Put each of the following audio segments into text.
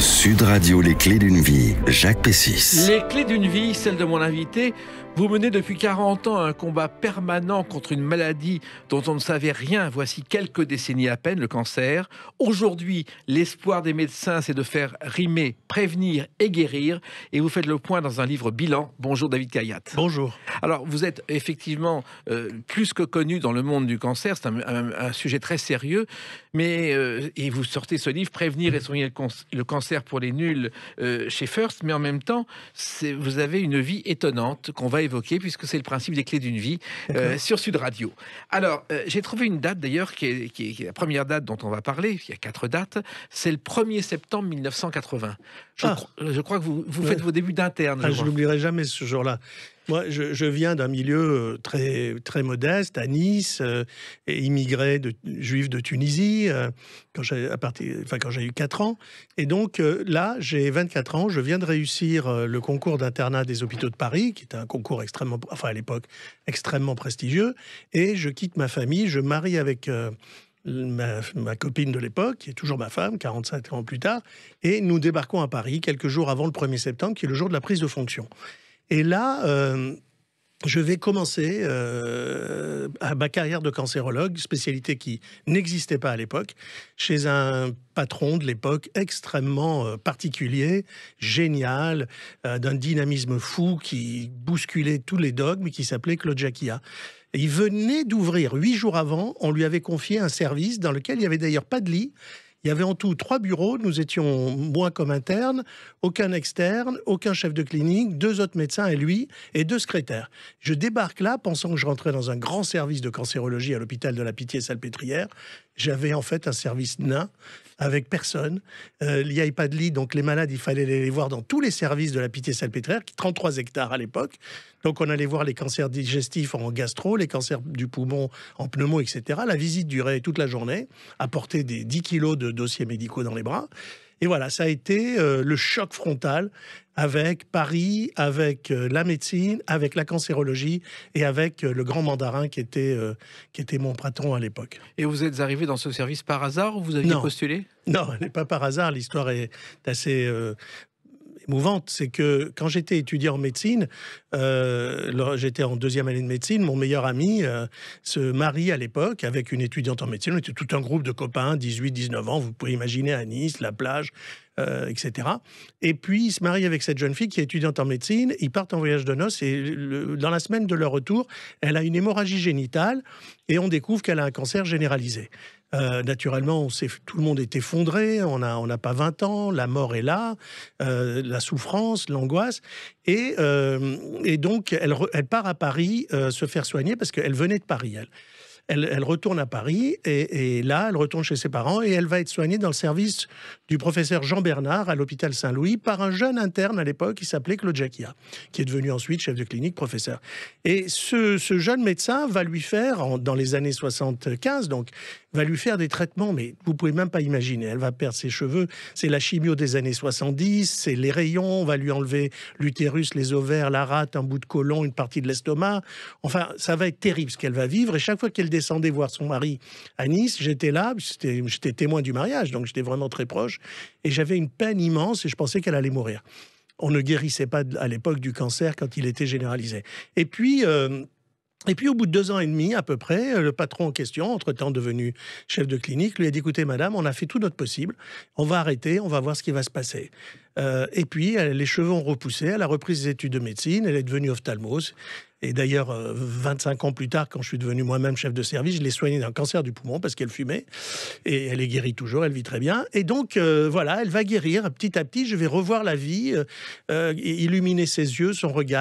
Sud Radio, les clés d'une vie, Jacques Pessis. Les clés d'une vie, celle de mon invité, vous menez depuis 40 ans un combat permanent contre une maladie dont on ne savait rien voici quelques décennies à peine, le cancer. Aujourd'hui, l'espoir des médecins, c'est de faire rimer, prévenir et guérir. Et vous faites le point dans un livre bilan. Bonjour David Kayat. Bonjour. Alors, vous êtes effectivement euh, plus que connu dans le monde du cancer. C'est un, sujet très sérieux. Mais, euh, et vous sortez ce livre, Prévenir et soigner le, cancer pour les nuls euh, chez First. Mais en même temps, vous avez une vie étonnante qu'on va évoquer puisque c'est le principe des clés d'une vie euh, sur Sud Radio. Alors, euh, j'ai trouvé une date d'ailleurs qui, est, la première date dont on va parler. Il y a quatre dates. C'est le 1er septembre 1980. Ah. Euh, je, crois que vous, vous faites vos débuts d'interne. Ah, je n'oublierai jamais ce jour-là. Moi, je, viens d'un milieu euh, très, très modeste à Nice, euh, et immigré de, juif de Tunisie, euh, quand j'ai enfin, eu 4 ans. Et donc là, j'ai 24 ans, je viens de réussir le concours d'internat des hôpitaux de Paris, qui est un concours extrêmement, enfin à l'époque, extrêmement prestigieux. Et je quitte ma famille, je marie avec. Ma, ma, copine de l'époque, qui est toujours ma femme, 45 ans plus tard, et nous débarquons à Paris quelques jours avant le 1er septembre, qui est le jour de la prise de fonction. Et là, euh, je vais commencer euh, à ma carrière de cancérologue, spécialité qui n'existait pas à l'époque, chez un patron de l'époque extrêmement euh, particulier, génial, d'un dynamisme fou qui bousculait tous les dogmes, qui s'appelait Claude Jacquia. il venait d'ouvrir, huit jours avant, on lui avait confié un service dans lequel il n'y avait d'ailleurs pas de lit, il y avait en tout trois bureaux. Nous étions moi comme interne, aucun externe, aucun chef de clinique, deux autres médecins et lui, et deux secrétaires. Je débarque là pensant que je rentrais dans un grand service de cancérologie à l'hôpital de la Pitié-Salpêtrière. J'avais en fait un service nain avec personne. Euh, il n'y a pas de lit, donc les malades, il fallait les voir dans tous les services de la Pitié-Salpêtrière, qui 33 hectares à l'époque. Donc on allait voir les cancers digestifs en gastro, les cancers du poumon en pneumo, etc. La visite durait toute la journée, apporter des 10 kilos de dossiers médicaux dans les bras. Et voilà, ça a été euh, le choc frontal avec Paris, avec euh, la médecine, avec la cancérologie et avec euh, le grand mandarin qui était, qui était mon patron à l'époque. Et vous êtes arrivé dans ce service par hasard ou vous aviez postulé Non, elle n'est pas par hasard. L'histoire est assez c'est que quand j'étais étudiant en médecine, euh, j'étais en deuxième année de médecine, mon meilleur ami euh, se marie à l'époque avec une étudiante en médecine. On était tout un groupe de copains, 18-19 ans, vous pouvez imaginer à Nice, la plage, euh, etc. Et puis, il se marie avec cette jeune fille qui est étudiante en médecine. Ils partent en voyage de noces et dans la semaine de leur retour, elle a une hémorragie génitale et on découvre qu'elle a un cancer généralisé. Euh, naturellement, tout le monde est effondré, on n'a pas 20 ans, la mort est là, euh, la souffrance, l'angoisse. Et, euh, donc, elle, elle, part à Paris se faire soigner parce qu'elle venait de Paris, elle elle, retourne à Paris et, là, elle retourne chez ses parents et elle va être soignée dans le service du professeur Jean Bernard à l'hôpital Saint-Louis par un jeune interne à l'époque qui s'appelait Claude Jacquia, qui est devenu ensuite chef de clinique, professeur. Et ce, jeune médecin va lui faire, dans les années 75, donc, va lui faire des traitements, mais vous pouvez même pas imaginer. Elle va perdre ses cheveux, c'est la chimio des années 70, c'est les rayons, on va lui enlever l'utérus, les ovaires, la rate, un bout de côlon, une partie de l'estomac. Enfin, ça va être terrible ce qu'elle va vivre et chaque fois qu'elle descendait voir son mari à Nice. J'étais là, j'étais témoin du mariage, donc j'étais vraiment très proche. Et j'avais une peine immense et je pensais qu'elle allait mourir. On ne guérissait pas à l'époque du cancer quand il était généralisé. Et puis. Euh, et puis au bout de deux ans et demi à peu près, le patron en question, entre-temps devenu chef de clinique, lui a dit, écoutez madame, on a fait tout notre possible, on va arrêter, on va voir ce qui va se passer. Euh, et puis les cheveux ont repoussé, elle a repris ses études de médecine, elle est devenue ophtalmose, et d'ailleurs, 25 euh, ans plus tard, quand je suis devenu moi-même chef de service, je l'ai soignée d'un cancer du poumon parce qu'elle fumait. Et elle est guérie toujours, elle vit très bien. Et donc, euh, voilà, elle va guérir petit à petit. Je vais revoir la vie, euh, illuminer ses yeux, son regard.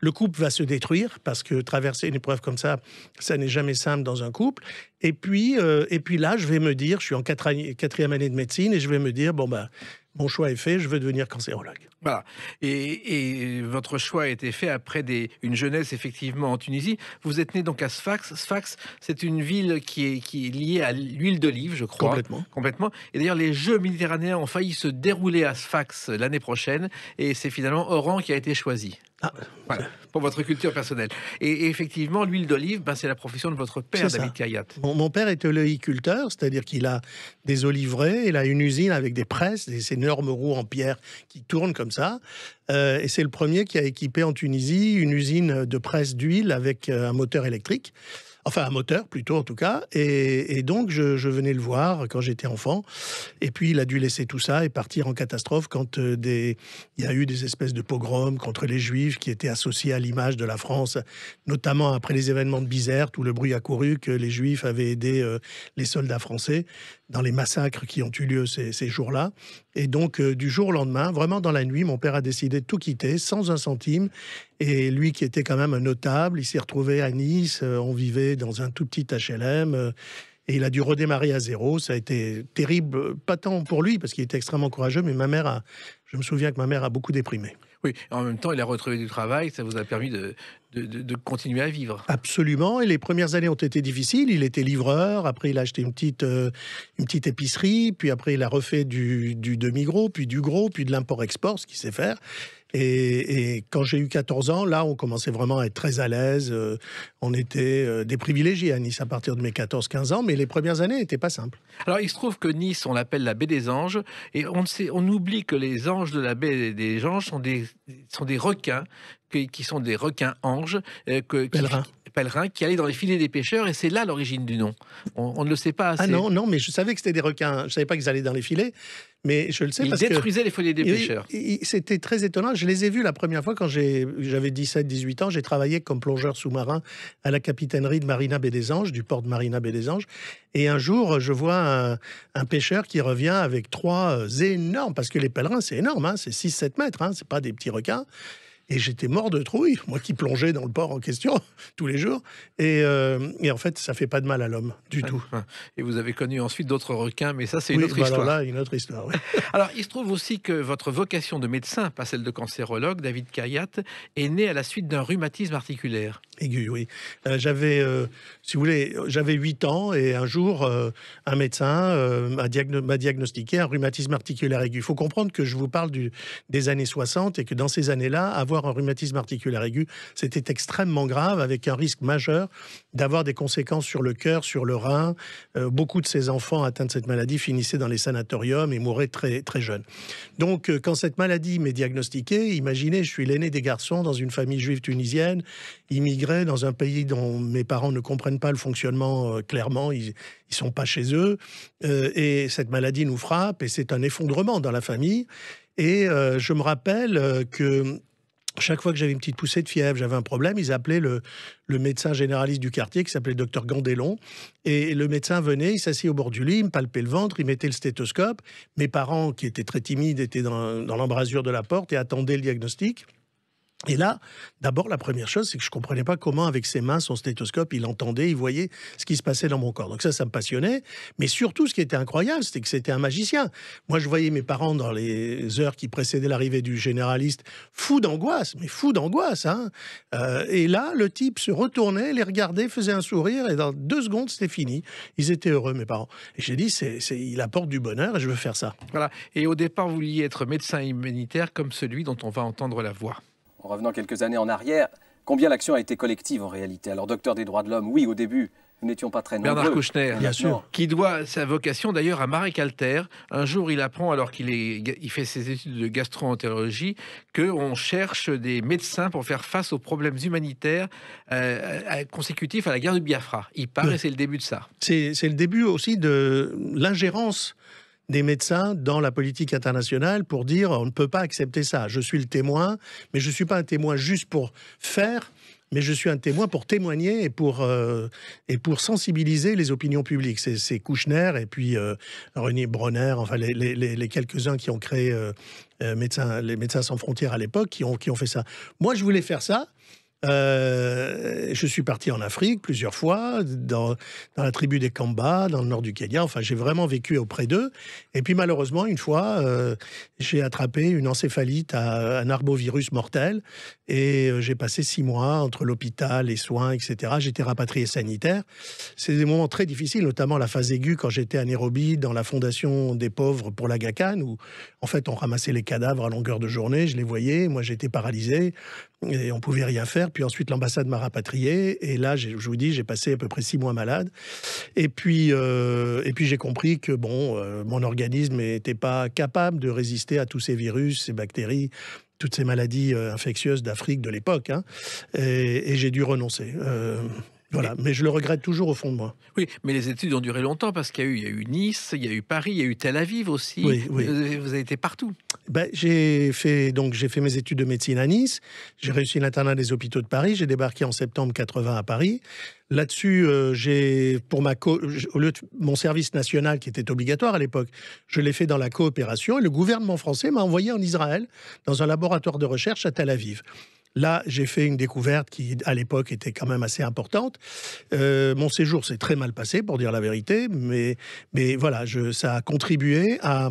le couple va se détruire parce que traverser une épreuve comme ça, ça n'est jamais simple dans un couple. Et puis, et puis là, je vais me dire, je suis en quatrième année de médecine et je vais me dire, bon, ben, mon choix est fait, je veux devenir cancérologue. Voilà. Et, votre choix a été fait après des, une jeunesse effectivement en Tunisie. Vous êtes né donc à Sfax. Sfax, c'est une ville qui est, qui liée à l'huile d'olive, je crois. Complètement. Complètement. Et d'ailleurs, les Jeux méditerranéens ont failli se dérouler à Sfax l'année prochaine. Et c'est finalement Oran qui a été choisi. Ah. Voilà, pour votre culture personnelle. Et, effectivement, l'huile d'olive, ben, c'est la profession de votre père, David Kayat. Mon, mon, père est oléiculteur, c'est-à-dire qu'il a des oliveraies, il a une usine avec des presses, des énormes roues en pierre qui tournent comme ça euh, et c'est le premier qui a équipé en Tunisie une usine de presse d'huile avec euh, un moteur électrique. Enfin, un moteur plutôt en tout cas. Et, donc, je, venais le voir quand j'étais enfant. Et puis, il a dû laisser tout ça et partir en catastrophe quand euh, il y a eu des espèces de pogroms contre les Juifs qui étaient associés à l'image de la France, notamment après les événements de Bizerte où le bruit a couru que les Juifs avaient aidé les soldats français dans les massacres qui ont eu lieu ces, jours-là. Et donc, euh, du jour au lendemain, vraiment dans la nuit, mon père a décidé de tout quitter, sans un centime. Et lui, qui était quand même un notable, il s'est retrouvé à Nice. Euh, on vivait dans un tout petit HLM. Euh, et il a dû redémarrer à zéro. Ça a été terrible, pas tant pour lui, parce qu'il était extrêmement courageux, mais ma mère je me souviens que ma mère a beaucoup déprimé en même temps, il a retrouvé du travail, ça vous a permis de, continuer à vivre. Absolument. Et les premières années ont été difficiles. Il était livreur. Après, il a acheté une petite, euh, une petite épicerie. Puis après, il a refait du, du demi-gros, puis du gros, puis de l'import-export, ce qu'il sait faire. Et, quand j'ai eu 14 ans, là, on commençait vraiment à être très à l'aise. Euh, on était euh, des privilégiés à Nice à partir de mes 14-15 ans, mais les premières années n'étaient pas simples. Alors, il se trouve que Nice, on l'appelle la baie des anges, et on, sait, on oublie que les anges de la baie des anges sont des, requins qui, sont des requins anges. Euh, pèlerins qui allaient dans les filets des pêcheurs, et c'est là l'origine du nom. On, ne le sait pas ah assez. Ah non, non, mais je savais que c'était des requins. Je ne savais pas qu'ils allaient dans les filets, mais je le sais parce que... détruisaient les filets des pêcheurs. C'était très étonnant. Je les ai vus la première fois quand j'avais 17-18 ans. J'ai travaillé comme plongeur sous-marin à la capitainerie de Marina Bay des Anges, du port de Marina Bay des Anges. Et un jour, je vois un, pêcheur qui revient avec trois euh, énormes, parce que les pèlerins, c'est énorme, hein, c'est 6-7 mètres, hein, c'est pas des petits requins. Et j'étais mort de trouille, moi qui plongeais dans le port en question tous les jours. Euh, et, en fait, ça fait pas de mal à l'homme, du tout. Et vous avez connu ensuite d'autres requins, mais ça, c'est une, autre bah histoire. une autre histoire. alors, il se trouve aussi que votre vocation de médecin, pas celle de cancérologue, David Kayat, est née à la suite d'un rhumatisme articulaire. Aigu, oui. Euh, j'avais euh, si vous voulez, j'avais 8 ans et un jour, euh, un médecin euh, m'a, diagnostiqué un rhumatisme articulaire aigu. Il faut comprendre que je vous parle du, des années 60 et que dans ces années-là, avoir un rhumatisme articulaire aigu, c'était extrêmement grave avec un risque majeur d'avoir des conséquences sur le cœur, sur le rein. Euh, beaucoup de ces enfants atteints de cette maladie finissaient dans les sanatoriums et mouraient très, très jeunes. Donc, quand cette maladie m'est diagnostiquée, imaginez, je suis l'aîné des garçons dans une famille juive tunisienne Immigré dans un pays dont mes parents ne comprennent pas le fonctionnement euh, clairement, ils ne sont pas chez eux, euh, et cette maladie nous frappe, et c'est un effondrement dans la famille. Et euh, je me rappelle que chaque fois que j'avais une petite poussée de fièvre, j'avais un problème, ils appelaient le, médecin généraliste du quartier qui s'appelait docteur Gandelon, Et le médecin venait, il s'assit au bord du lit, il me palpait le ventre, il mettait le stéthoscope. Mes parents, qui étaient très timides, étaient dans l'embrasure de la porte et attendaient le diagnostic. Et là, d'abord, la première chose, c'est que je ne comprenais pas comment, avec ses mains, son stéthoscope, il entendait, il voyait ce qui se passait dans mon corps. Donc ça, ça me passionnait. Mais surtout, ce qui était incroyable, c'était que c'était un magicien. Moi, je voyais mes parents, dans les heures qui précédaient l'arrivée du généraliste, fous d'angoisse, mais fous d'angoisse. Hein. Euh, et là, le type se retournait, les regardait, faisait un sourire, et dans deux secondes, c'était fini. Ils étaient heureux, mes parents. Et j'ai dit, c'est, il apporte du bonheur, et je veux faire ça. Voilà. Et au départ, vous vouliez être médecin immunitaire comme celui dont on va entendre la voix en revenant quelques années en arrière, combien l'action a été collective en réalité Alors, docteur des droits de l'homme, oui, au début, nous n'étions pas très nombreux. Bernard Kouchner, bien sûr. qui doit sa vocation d'ailleurs à Marie-Calter. Un jour, il apprend, alors qu'il fait ses études de gastroentérologie, qu'on cherche des médecins pour faire face aux problèmes humanitaires euh, euh, consécutifs à la guerre du Biafra. Il paraît, c'est le début de ça. C'est le début aussi de l'ingérence des médecins dans la politique internationale pour dire on ne peut pas accepter ça. Je suis le témoin, mais je ne suis pas un témoin juste pour faire, mais je suis un témoin pour témoigner et pour, euh, et pour sensibiliser les opinions publiques. C'est Kouchner et puis euh, René Bronner, enfin les, quelques-uns qui ont créé euh, médecins, les Médecins sans frontières à l'époque, qui ont, qui ont fait ça. Moi, je voulais faire ça. Euh, je suis parti en Afrique plusieurs fois, dans, la tribu des Kamba, dans le nord du Kenya. Enfin, j'ai vraiment vécu auprès d'eux. Et puis malheureusement, une fois, euh, j'ai attrapé une encéphalite à un arbovirus mortel. Et euh, j'ai passé six mois entre l'hôpital, les soins, etc. J'étais rapatrié sanitaire. C'est des moments très difficiles, notamment la phase aiguë quand j'étais à Nairobi, dans la fondation des pauvres pour la GACAN, où en fait on ramassait les cadavres à longueur de journée. Je les voyais. Moi, j'étais paralysé et on pouvait rien faire. Puis ensuite, l'ambassade m'a rapatrié. Et là, je vous dis, j'ai passé à peu près six mois malade. Et puis, euh, et puis j'ai compris que bon, euh, mon organisme n'était pas capable de résister à tous ces virus, ces bactéries, toutes ces maladies euh, infectieuses d'Afrique de l'époque. Hein. et j'ai dû renoncer. Voilà, mais je le regrette toujours au fond de moi. Oui, mais les études ont duré longtemps parce qu'il y, a eu, a eu Nice, il y a eu Paris, il y a eu Tel Aviv aussi. Oui, Vous, avez été partout. Ben, j'ai fait donc j'ai fait mes études de médecine à Nice. J'ai réussi l'internat des hôpitaux de Paris. J'ai débarqué en septembre 80 à Paris. Là-dessus, euh, j'ai pour ma au lieu de mon service national qui était obligatoire à l'époque, je l'ai fait dans la coopération et le gouvernement français m'a envoyé en Israël dans un laboratoire de recherche à Tel Aviv. Là, j'ai fait une découverte qui, à l'époque, était quand même assez importante. Euh, mon séjour s'est très mal passé, pour dire la vérité, mais, mais voilà, ça a contribué à,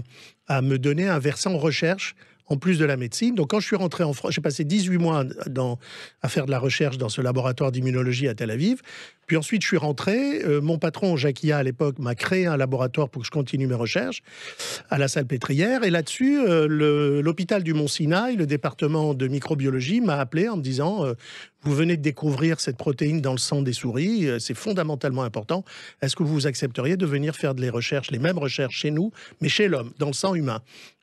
à me donner un versant recherche en plus de la médecine. Donc quand je suis rentré en France, j'ai passé 18 mois dans, à faire de la recherche dans ce laboratoire d'immunologie à Tel Aviv. Puis ensuite, je suis rentré. Euh, mon patron, Jacques à l'époque, m'a créé un laboratoire pour que je continue mes recherches à la salle pétrière. Et là-dessus, euh, l'hôpital du Mont-Sinaï, le département de microbiologie, m'a appelé en me disant euh, Vous venez de découvrir cette protéine dans le sang des souris, c'est fondamentalement important. Est-ce que vous accepteriez de venir faire des recherches, les mêmes recherches chez nous, mais chez l'homme, dans le sang humain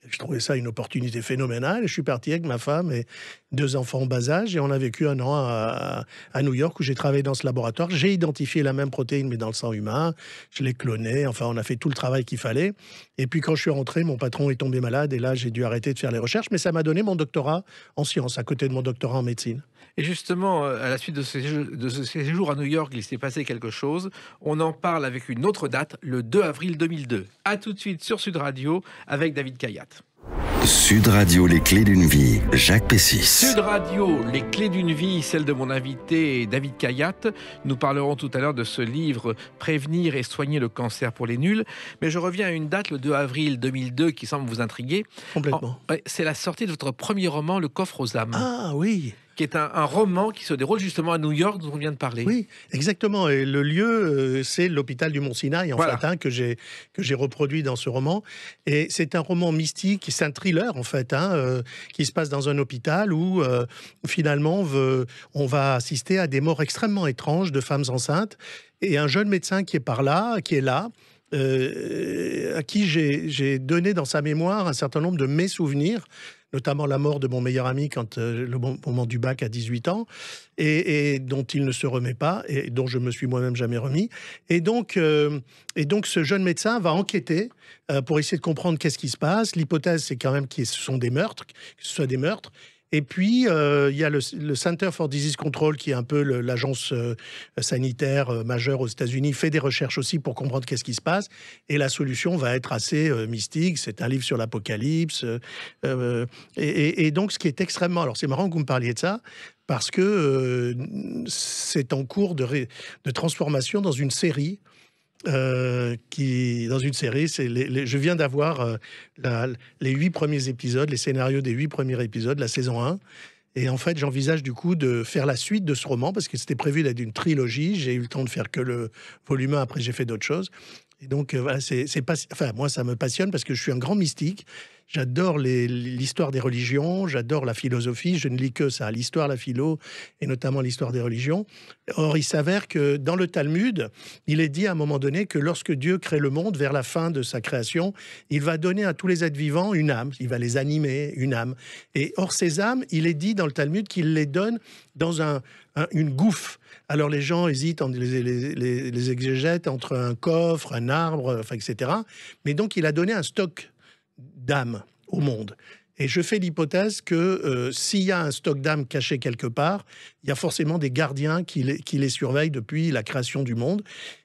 je trouvais ça une opportunité phénoménale. Je suis parti avec ma femme et deux enfants en bas âge et on a vécu un an à, New York où j'ai travaillé dans ce laboratoire. J'ai identifié la même protéine mais dans le sang humain. Je l'ai clonée. Enfin, on a fait tout le travail qu'il fallait. Et puis quand je suis rentré, mon patron est tombé malade et là j'ai dû arrêter de faire les recherches. Mais ça m'a donné mon doctorat en sciences à côté de mon doctorat en médecine. Et justement, euh, à la suite de ce, séjour, à New York, il s'est passé quelque chose. On en parle avec une autre date, le 2 avril 2002. À tout de suite sur Sud Radio avec David Kayat. Sud Radio, les clés d'une vie, Jacques Pessis. Sud Radio, les clés d'une vie, celle de mon invité David Kayat. Nous parlerons tout à l'heure de ce livre Prévenir et soigner le cancer pour les nuls. Mais je reviens à une date, le 2 avril 2002, qui semble vous intriguer. Complètement. Euh, c'est la sortie de votre premier roman, Le coffre aux âmes. Ah oui qui est un, roman qui se déroule justement à New York, dont on vient de parler. Oui, exactement. Et le lieu, euh, c'est l'hôpital du Mont-Sinaï, en fait, hein, que j'ai reproduit dans ce roman. Et c'est un roman mystique, c'est un thriller, en fait, hein, euh, qui se passe dans un hôpital où, euh, finalement, on, va assister à des morts extrêmement étranges de femmes enceintes. Et un jeune médecin qui est par là, qui est là, à qui j'ai donné dans sa mémoire un certain nombre de mes souvenirs notamment la mort de mon meilleur ami quand euh, le moment du bac à 18 ans, et, dont il ne se remet pas, et dont je me suis moi-même jamais remis. Et donc, euh, et donc ce jeune médecin va enquêter euh, pour essayer de comprendre qu'est-ce qui se passe. L'hypothèse, c'est quand même que ce sont des meurtres, que ce soit des meurtres, et puis, euh, il y a le, Center for Disease Control, qui est un peu l'agence euh, sanitaire euh, majeure aux États-Unis, fait des recherches aussi pour comprendre qu'est-ce qui se passe. Et la solution va être assez mystique. C'est un livre sur l'apocalypse. Et, donc, ce qui est extrêmement... Alors, c'est marrant que vous me parliez de ça, parce que c'est en cours de, de, transformation dans une série euh, qui, dans une série, c'est les, je viens d'avoir euh, les huit premiers épisodes, les scénarios des huit premiers épisodes, la saison 1. Et en fait, j'envisage du coup de faire la suite de ce roman, parce que c'était prévu d'être une trilogie. J'ai eu le temps de faire que le volume 1, après j'ai fait d'autres choses. Et donc, euh, c'est, pas, enfin, moi, ça me passionne parce que je suis un grand mystique J'adore l'histoire des religions, j'adore la philosophie, je ne lis que ça, l'histoire, la philo, et notamment l'histoire des religions. Or, il s'avère que dans le Talmud, il est dit à un moment donné que lorsque Dieu crée le monde, vers la fin de sa création, il va donner à tous les êtres vivants une âme, il va les animer, une âme. Et or, ces âmes, il est dit dans le Talmud qu'il les donne dans un, une gouffe. Alors les gens hésitent, les, les, les, exégètes, entre un coffre, un arbre, enfin, etc. Mais donc il a donné un stock d'âmes au monde. Et je fais l'hypothèse que euh, s'il y a un stock d'âmes caché quelque part, il y a forcément des gardiens qui les, surveillent depuis la création du monde.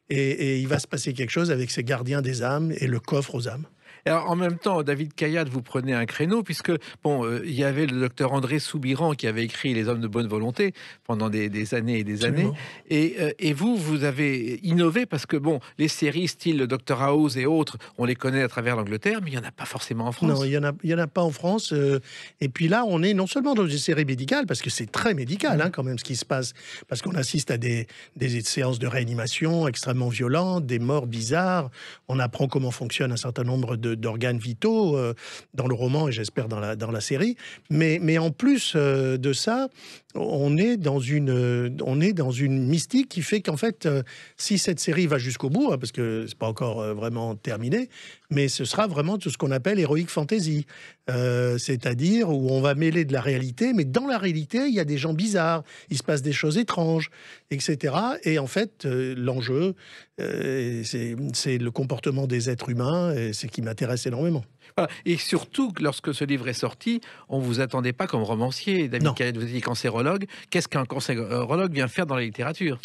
Et, et il va se passer quelque chose avec ces gardiens des âmes et le coffre aux âmes en même temps, David Cayade, vous prenez un créneau, puisque, bon, euh, il y avait le docteur André Soubiran qui avait écrit Les hommes de bonne volonté pendant des, années et des années. Et, euh, et, vous, vous avez innové parce que, bon, les séries style le docteur House et autres, on les connaît à travers l'Angleterre, mais il n'y en a pas forcément en France. Non, il n'y en, en, a pas en France. Euh, et puis là, on est non seulement dans une série médicale, parce que c'est très médical, hein, mmh. quand même, ce qui se passe, parce qu'on assiste à des, des séances de réanimation extrêmement violentes, des morts bizarres. On apprend comment fonctionne un certain nombre de d'organes vitaux euh, dans le roman et j'espère dans la, dans la série. Mais, en plus euh, de ça, on est dans une, euh, on est dans une mystique qui fait qu'en fait, si cette série va jusqu'au bout, hein, parce que c'est pas encore vraiment terminé, mais ce sera vraiment tout ce qu'on appelle héroïque fantasy, euh, c'est-à-dire où on va mêler de la réalité, mais dans la réalité, il y a des gens bizarres, il se passe des choses étranges, etc. Et en fait, euh, l'enjeu, euh, c'est le comportement des êtres humains, et c'est ce qui m'intéresse énormément. Et surtout, lorsque ce livre est sorti, on vous attendait pas comme romancier. David vous étiez cancérologue. Qu'est-ce qu'un cancérologue vient faire dans la littérature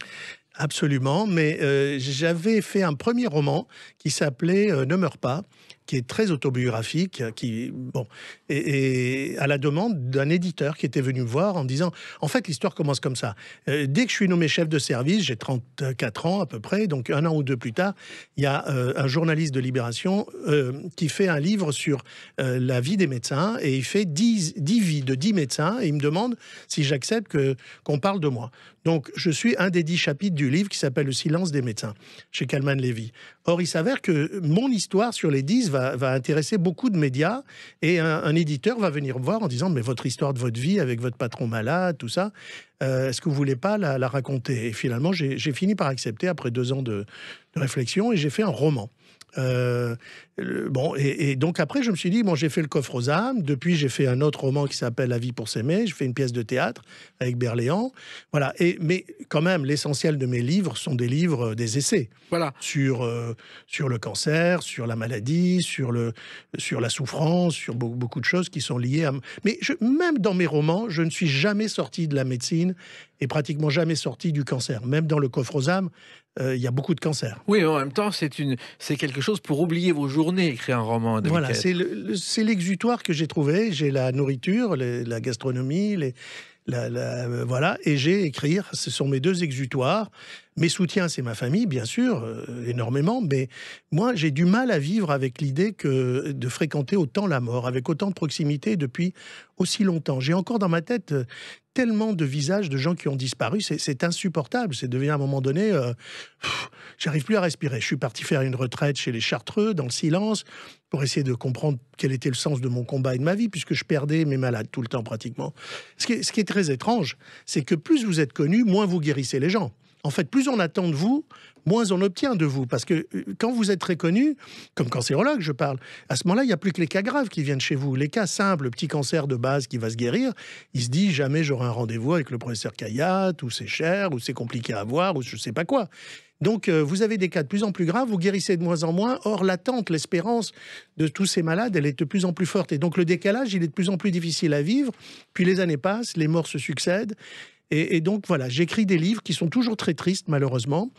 Absolument, mais euh, j'avais fait un premier roman qui s'appelait euh, Ne meurs pas, qui est très autobiographique, qui bon, et, à la demande d'un éditeur qui était venu me voir en disant, en fait, l'histoire commence comme ça. Euh, dès que je suis nommé chef de service, j'ai 34 ans à peu près, donc un an ou deux plus tard, il y a un journaliste de Libération qui fait un livre sur la vie des médecins et il fait 10, vies de 10 médecins et il me demande si j'accepte qu'on parle de moi. Donc, je suis un des dix chapitres du livre qui s'appelle Le silence des médecins, chez Kalman Levy. Or, il s'avère que mon histoire sur les dix va, intéresser beaucoup de médias et un, éditeur va venir me voir en disant Mais votre histoire de votre vie avec votre patron malade, tout ça, euh, est-ce que vous voulez pas la, raconter Et finalement, j'ai fini par accepter après deux ans de réflexion et j'ai fait un roman. Euh, bon, et, donc après, je me suis dit, bon, j'ai fait le coffre aux âmes. Depuis, j'ai fait un autre roman qui s'appelle La vie pour s'aimer. Je fais une pièce de théâtre avec Berléand. Voilà. Et, mais quand même, l'essentiel de mes livres sont des livres, euh, des essais. Voilà. Sur, euh, sur le cancer, sur la maladie, sur, le, sur la souffrance, sur beaucoup de choses qui sont liées à. Mais je, même dans mes romans, je ne suis jamais sorti de la médecine et pratiquement jamais sorti du cancer. Même dans le coffre aux âmes, euh, il y a beaucoup de cancers. Oui, en même temps, c'est une, c'est quelque chose pour oublier vos journées, écrire un roman. Voilà, c'est, l'exutoire que j'ai trouvé. J'ai la nourriture, la gastronomie, les, euh, voilà, et j'ai écrire. Ce sont mes deux exutoires. Mes soutiens, c'est ma famille, bien sûr, euh, énormément, mais moi, j'ai du mal à vivre avec l'idée que de fréquenter autant la mort, avec autant de proximité depuis aussi longtemps. J'ai encore dans ma tête euh, tellement de visages de gens qui ont disparu, c'est insupportable. C'est devenu à un moment donné, euh, j'arrive plus à respirer. Je suis parti faire une retraite chez les Chartreux, dans le silence, pour essayer de comprendre quel était le sens de mon combat et de ma vie, puisque je perdais mes malades tout le temps pratiquement. Ce qui est, ce qui est très étrange, c'est que plus vous êtes connu, moins vous guérissez les gens en fait, plus on attend de vous, moins on obtient de vous. Parce que euh, quand vous êtes reconnu, comme cancérologue, je parle, à ce moment-là, il n'y a plus que les cas graves qui viennent chez vous. Les cas simples, le petit cancer de base qui va se guérir, il se dit jamais j'aurai un rendez-vous avec le professeur Kayat, ou c'est cher, ou c'est compliqué à voir ou je ne sais pas quoi. Donc, euh, vous avez des cas de plus en plus graves, vous guérissez de moins en moins. Or, l'attente, l'espérance de tous ces malades, elle est de plus en plus forte. Et donc, le décalage, il est de plus en plus difficile à vivre. Puis, les années passent, les morts se succèdent. Et, donc voilà, j'écris des livres qui sont toujours très tristes malheureusement,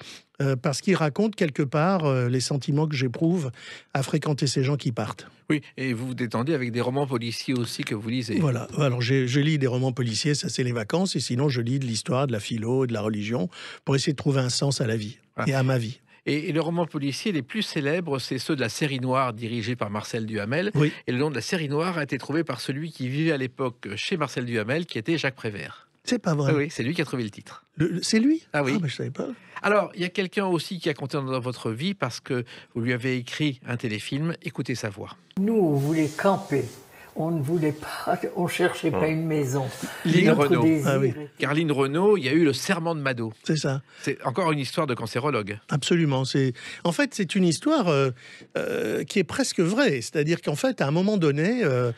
euh, parce qu'ils racontent quelque part euh, les sentiments que j'éprouve à fréquenter ces gens qui partent. Oui, et vous vous détendez avec des romans policiers aussi que vous lisez. Voilà, alors je lis des romans policiers, ça c'est les vacances, et sinon je lis de l'histoire, de la philo, de la religion, pour essayer de trouver un sens à la vie ah. et à ma vie. Et, le roman policier les plus célèbres, c'est ceux de la série noire dirigée par Marcel Duhamel. Et le nom de la série noire a été trouvé par celui qui vivait à l'époque chez Marcel Duhamel, qui était Jacques Prévert. C'est pas vrai. oui, c'est lui qui a trouvé le titre. c'est lui Ah oui. Ah, mais je savais pas. Alors, il y a quelqu'un aussi qui a compté dans votre vie parce que vous lui avez écrit un téléfilm, Écoutez sa voix. Nous, on voulait camper on ne voulait pas, on cherchait pas ah. une maison. Caroline Renault. Ah oui. Carline Renault, il y a eu le serment de Mado. C'est ça. C'est encore une histoire de cancérologue. Absolument. C'est en fait c'est une histoire euh, euh, qui est presque vraie. C'est-à-dire qu'en fait à un moment donné, euh,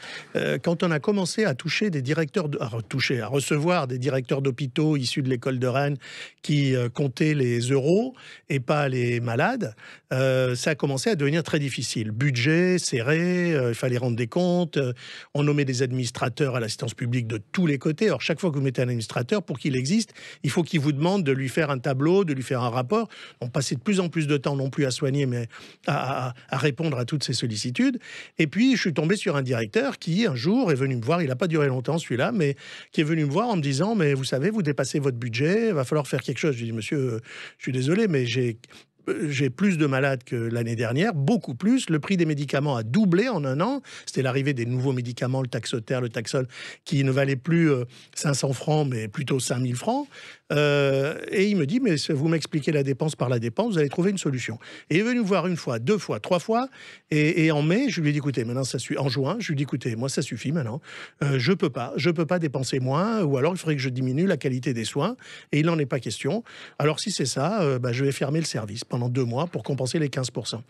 quand on a commencé à toucher des directeurs, à à recevoir des directeurs d'hôpitaux issus de l'école de Rennes qui comptaient les euros et pas les malades, ça a commencé à devenir très difficile. Budget serré, il fallait rendre des comptes on nommait des administrateurs à l'assistance publique de tous les côtés. Or, chaque fois que vous mettez un administrateur, pour qu'il existe, il faut qu'il vous demande de lui faire un tableau, de lui faire un rapport. On passait de plus en plus de temps non plus à soigner, mais à, répondre à toutes ces sollicitudes. Et puis, je suis tombé sur un directeur qui, un jour, est venu me voir. Il n'a pas duré longtemps, celui-là, mais qui est venu me voir en me disant, mais vous savez, vous dépassez votre budget, Il va falloir faire quelque chose. Je lui monsieur, je suis désolé, mais j'ai j'ai plus de malades que l'année dernière, beaucoup plus. Le prix des médicaments a doublé en un an. C'était l'arrivée des nouveaux médicaments, le taxoter, le taxol, qui ne valait plus 500 euh, francs, mais plutôt 5000 francs. Euh, et il me dit, mais vous m'expliquez la dépense par la dépense, vous allez trouver une solution. il est venu voir une fois, deux fois, trois fois. Et, en mai, je lui ai dit, écoutez, maintenant ça suffit. En juin, je lui ai dit, écoutez, moi ça suffit maintenant. Euh, je peux pas, je peux pas dépenser moins, ou alors il faudrait que je diminue la qualité des soins. Et il n'en est pas question. Alors si c'est ça, euh, bah, je vais fermer le service pendant deux mois pour compenser les 15%.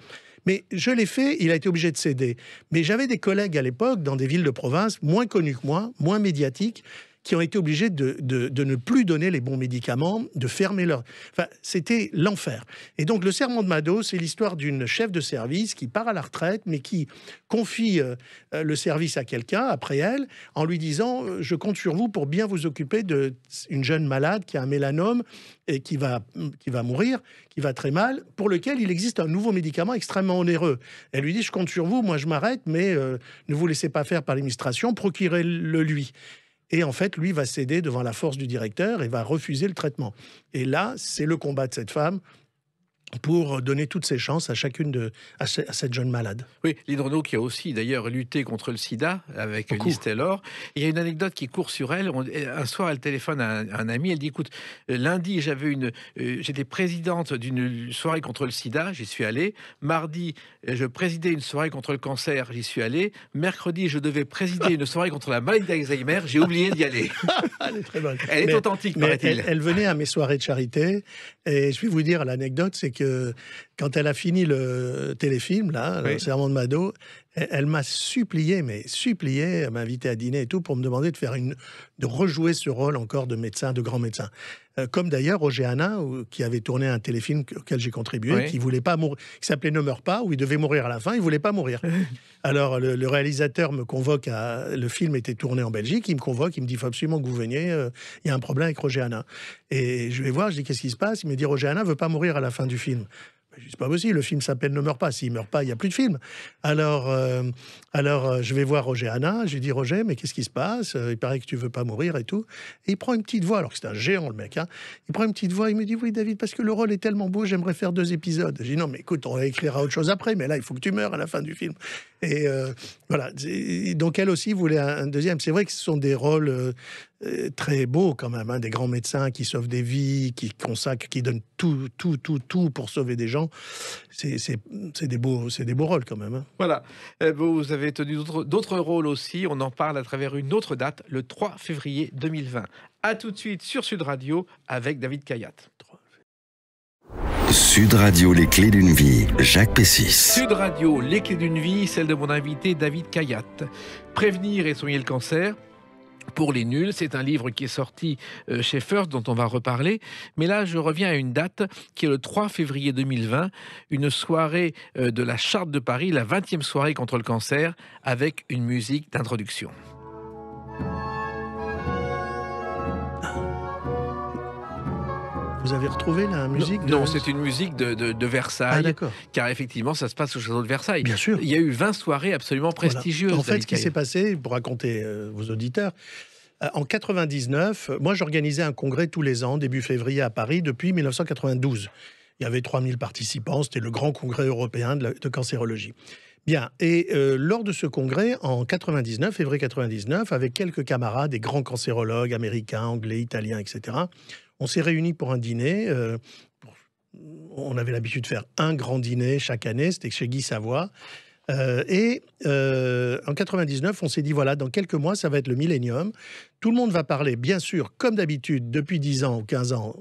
Mais je l'ai fait, il a été obligé de céder. Mais j'avais des collègues à l'époque dans des villes de province moins connues que moi, moins médiatiques, qui ont été obligés de, de, ne plus donner les bons médicaments, de fermer leur... Enfin, c'était l'enfer. Et donc le serment de Mado, c'est l'histoire d'une chef de service qui part à la retraite, mais qui confie euh, le service à quelqu'un, après elle, en lui disant, euh, je compte sur vous pour bien vous occuper d'une jeune malade qui a un mélanome et qui va, qui va mourir, qui va très mal, pour lequel il existe un nouveau médicament extrêmement onéreux. Elle lui dit, je compte sur vous, moi je m'arrête, mais euh, ne vous laissez pas faire par l'administration, procurez-le lui. Et en fait, lui va céder devant la force du directeur et va refuser le traitement. Et là, c'est le combat de cette femme pour donner toutes ses chances à chacune de à, cette jeune malade. Oui, Lynn qui a aussi d'ailleurs lutté contre le sida avec Liz Il y a une anecdote qui court sur elle. un soir, elle téléphone à un, ami. Elle dit "Écoute, euh, lundi, j'avais une, euh, j'étais présidente d'une soirée contre le sida. J'y suis allée. Mardi, euh, je présidais une soirée contre le cancer. J'y suis allée. Mercredi, je devais présider une soirée contre la maladie d'Alzheimer. J'ai oublié d'y aller." elle est très bonne. Elle authentique, paraît-il. Elle, elle venait à mes soirées de charité et je vais vous dire l'anecdote, c'est que quand elle a fini le téléfilm, là, Le Serment de Mado, elle m'a supplié, mais supplié, elle m'a invité à dîner et tout pour me demander de faire une, de rejouer ce rôle encore de médecin, de grand médecin. Euh, comme d'ailleurs Roger qui avait tourné un téléfilm auquel j'ai contribué, qui voulait pas mourir, qui s'appelait Ne meurs pas, où il devait mourir à la fin, il voulait pas mourir. Alors le, réalisateur me convoque le film était tourné en Belgique, il me convoque, il me dit faut absolument que vous veniez, euh, il y a un problème avec Roger Et je vais voir, je dis qu'est-ce qui se passe, il me dit Roger ne veut pas mourir à la fin du film. Je ben, sais pas aussi. le film s'appelle Ne meurt pas. S'il meurt pas, il n'y a plus de film. Alors, euh, alors euh, je vais voir Roger Hanna. J'ai dit Roger, mais qu'est-ce qui se passe euh, Il paraît que tu veux pas mourir et tout. il prend une petite voix, alors que c'est un géant le mec. Hein. Il prend une petite voix. Il me dit Oui, David, parce que le rôle est tellement beau, j'aimerais faire deux épisodes. J'ai dit Non, mais écoute, on écrira autre chose après, mais là, il faut que tu meurs à la fin du film. Et euh, voilà. donc elle aussi voulait un, deuxième. C'est vrai que ce sont des rôles euh, euh, très beaux quand même, hein, des grands médecins qui sauvent des vies, qui consacrent, qui donnent tout, tout, tout, tout pour sauver des gens. C'est des beaux, c'est des beaux rôles quand même. Hein. Voilà. vous avez tenu d'autres rôles aussi. On en parle à travers une autre date, le 3 février 2020. À tout de suite sur Sud Radio avec David Kayat. Sud Radio, les clés d'une vie, Jacques Pessis. Sud Radio, les clés d'une vie, celle de mon invité David Kayat. Prévenir et soigner le cancer, pour les nuls. C'est un livre qui est sorti euh, chez First, dont on va reparler. Mais là, je reviens à une date qui est le 3 février 2020, une soirée euh, de la Charte de Paris, la 20e soirée contre le cancer, avec une musique d'introduction. Vous avez retrouvé la musique Non, c'est une musique de, Versailles. Ah, car effectivement, ça se passe au château de Versailles. Bien sûr. Il y a eu 20 soirées absolument prestigieuses. En fait, ce qui s'est passé, pour raconter euh, vos auditeurs, euh, en 99, moi j'organisais un congrès tous les ans, début février à Paris, depuis 1992. Il y avait 3000 participants, c'était le grand congrès européen de, cancérologie. Bien, et euh, lors de ce congrès, en 99, février 99, avec quelques camarades, des grands cancérologues américains, anglais, italiens, etc., on s'est réunis pour un dîner. Euh, on avait l'habitude de faire un grand dîner chaque année, c'était chez Guy Savoie. Euh, et euh, en 99, on s'est dit voilà, dans quelques mois, ça va être le millénium. Tout le monde va parler, bien sûr, comme d'habitude, depuis 10 ans ou 15 ans,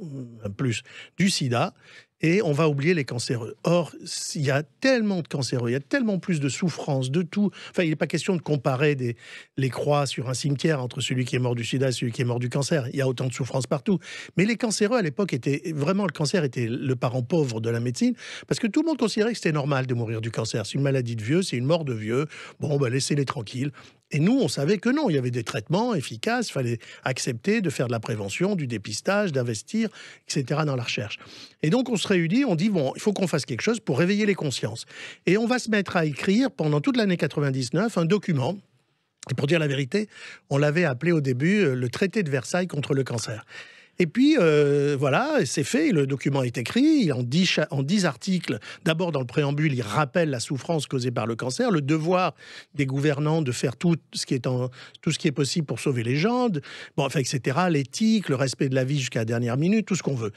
plus, du sida et on va oublier les cancéreux. Or, il y a tellement de cancéreux, il y a tellement plus de souffrances, de tout. Enfin, il n'est pas question de comparer les croix sur un cimetière entre celui qui est mort du sida et celui qui est mort du cancer. Il y a autant de souffrances partout. Mais les cancéreux, à l'époque, étaient vraiment le cancer était le parent pauvre de la médecine parce que tout le monde considérait que c'était normal de mourir du cancer. C'est une maladie de vieux, c'est une mort de vieux. Bon, bah, laissez-les tranquilles. Et nous, on savait que non, il y avait des traitements efficaces, il fallait accepter de faire de la prévention, du dépistage, d'investir, etc. dans la recherche. Et donc on se réunit, on dit, bon, il faut qu'on fasse quelque chose pour réveiller les consciences. Et on va se mettre à écrire pendant toute l'année 99 un document et pour dire la vérité, on l'avait appelé au début euh, le traité de Versailles contre le cancer. Et puis, euh, voilà, c'est fait, le document est écrit, en dix, en dix articles, d'abord dans le préambule, il rappelle la souffrance causée par le cancer, le devoir des gouvernants de faire tout ce qui est, tout ce qui est possible pour sauver les gens, bon, etc., l'éthique, le respect de la vie jusqu'à la dernière minute, tout ce qu'on veut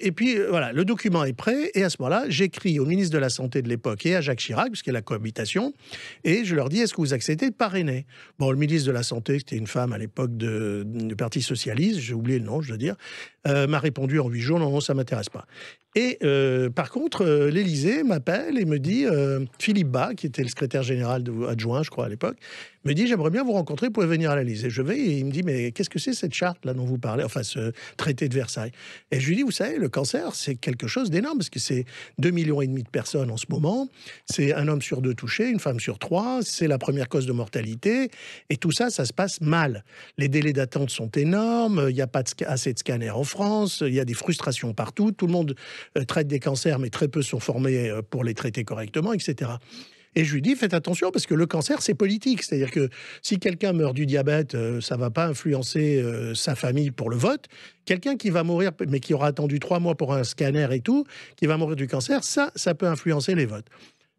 et puis euh, voilà, le document est prêt, et à ce moment-là, j'écris au ministre de la Santé de l'époque et à Jacques Chirac, puisqu'il y a la cohabitation, et je leur dis est-ce que vous acceptez de parrainer Bon, le ministre de la Santé, c'était une femme à l'époque de, du Parti Socialiste, j'ai oublié le nom, je dois dire, euh, m'a répondu en huit jours non, non, ça m'intéresse pas. Et euh, par contre, l'Élysée m'appelle et me dit Philippe Bas, qui était le secrétaire général de, adjoint, je crois, à l'époque, me dit J'aimerais bien vous rencontrer, vous pouvez venir à la Et Je vais et il me dit Mais qu'est-ce que c'est cette charte là dont vous parlez Enfin, ce traité de Versailles. Et je lui dis Vous savez, le cancer, c'est quelque chose d'énorme parce que c'est 2,5 millions et demi de personnes en ce moment. C'est un homme sur deux touché, une femme sur trois. C'est la première cause de mortalité. Et tout ça, ça se passe mal. Les délais d'attente sont énormes. Il n'y a pas assez de scanners en France. Il y a des frustrations partout. Tout le monde euh, traite des cancers, mais très peu sont formés euh, pour les traiter correctement, etc. Et je lui dis, faites attention parce que le cancer, c'est politique. C'est-à-dire que si quelqu'un meurt du diabète, euh, ça ne va pas influencer euh, sa famille pour le vote. Quelqu'un qui va mourir, mais qui aura attendu trois mois pour un scanner et tout, qui va mourir du cancer, ça, ça peut influencer les votes.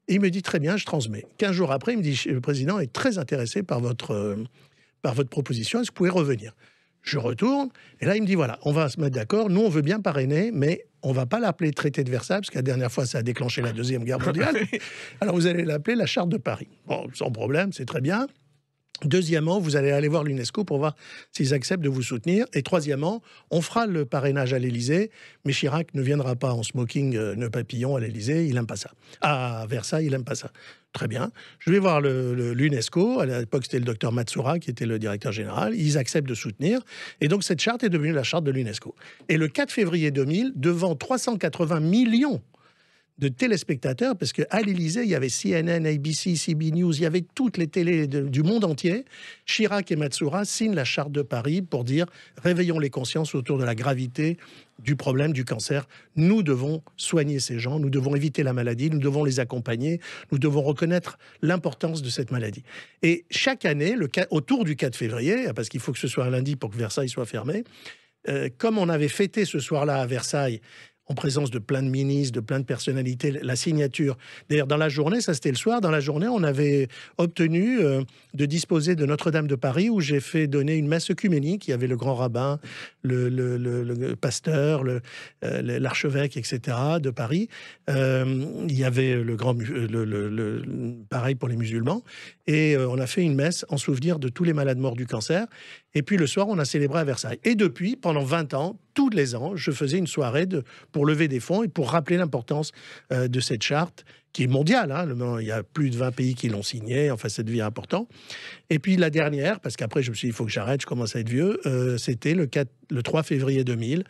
il me dit, très bien, je transmets. Quinze jours après, il me dit, le président est très intéressé par votre, euh, par votre proposition, est-ce que vous pouvez revenir je retourne, et là, il me dit, voilà, on va se mettre d'accord, nous, on veut bien parrainer, mais on va pas l'appeler traité de Versailles, parce que la dernière fois, ça a déclenché la Deuxième Guerre mondiale. Alors vous allez l'appeler la Charte de Paris. Bon, sans problème, c'est très bien. Deuxièmement, vous allez aller voir l'UNESCO pour voir s'ils acceptent de vous soutenir. Et troisièmement, on fera le parrainage à l'Élysée, mais Chirac ne viendra pas en smoking euh, ne papillon à l'Élysée, il n'aime pas ça. À Versailles, il n'aime pas ça. Très bien. Je vais voir l'UNESCO. À l'époque, c'était le docteur Matsura qui était le directeur général. Ils acceptent de soutenir. Et donc, cette charte est devenue la charte de l'UNESCO. Et le 4 février 2000, devant 380 millions de téléspectateurs, parce qu'à l'Élysée, il y avait CNN, ABC, CB News, il y avait toutes les télés du monde entier. Chirac et Matsura signent la charte de Paris pour dire réveillons les consciences autour de la gravité du problème du cancer. Nous devons soigner ces gens, nous devons éviter la maladie, nous devons les accompagner, nous devons reconnaître l'importance de cette maladie. Et chaque année, autour du 4 février, ah, parce qu'il faut que ce soit un lundi pour que Versailles soit fermé, euh, comme on avait fêté ce soir-là à Versailles en présence de plein de ministres, de plein de personnalités, la signature. D'ailleurs, dans la journée, ça c'était le soir, dans la journée, on avait obtenu euh, de disposer de Notre-Dame de Paris, où j'ai fait donner une messe œcuménique. Il y avait le grand rabbin, le, pasteur, euh, l'archevêque, etc., de Paris. Euh, il y avait le grand, le pareil pour les musulmans. Et on a fait une messe en souvenir de tous les malades morts du cancer. Et puis le soir, on a célébré à Versailles. Et depuis, pendant 20 ans, tous les ans, je faisais une soirée pour lever des fonds et pour rappeler l'importance euh, de cette charte qui est mondiale. Hein. il y a plus de 20 pays qui l'ont signée. Enfin, ça devient important. Et puis la dernière, parce qu'après, je me suis dit, il faut que j'arrête, je commence à être vieux, euh, c'était le, le 3 février 2000.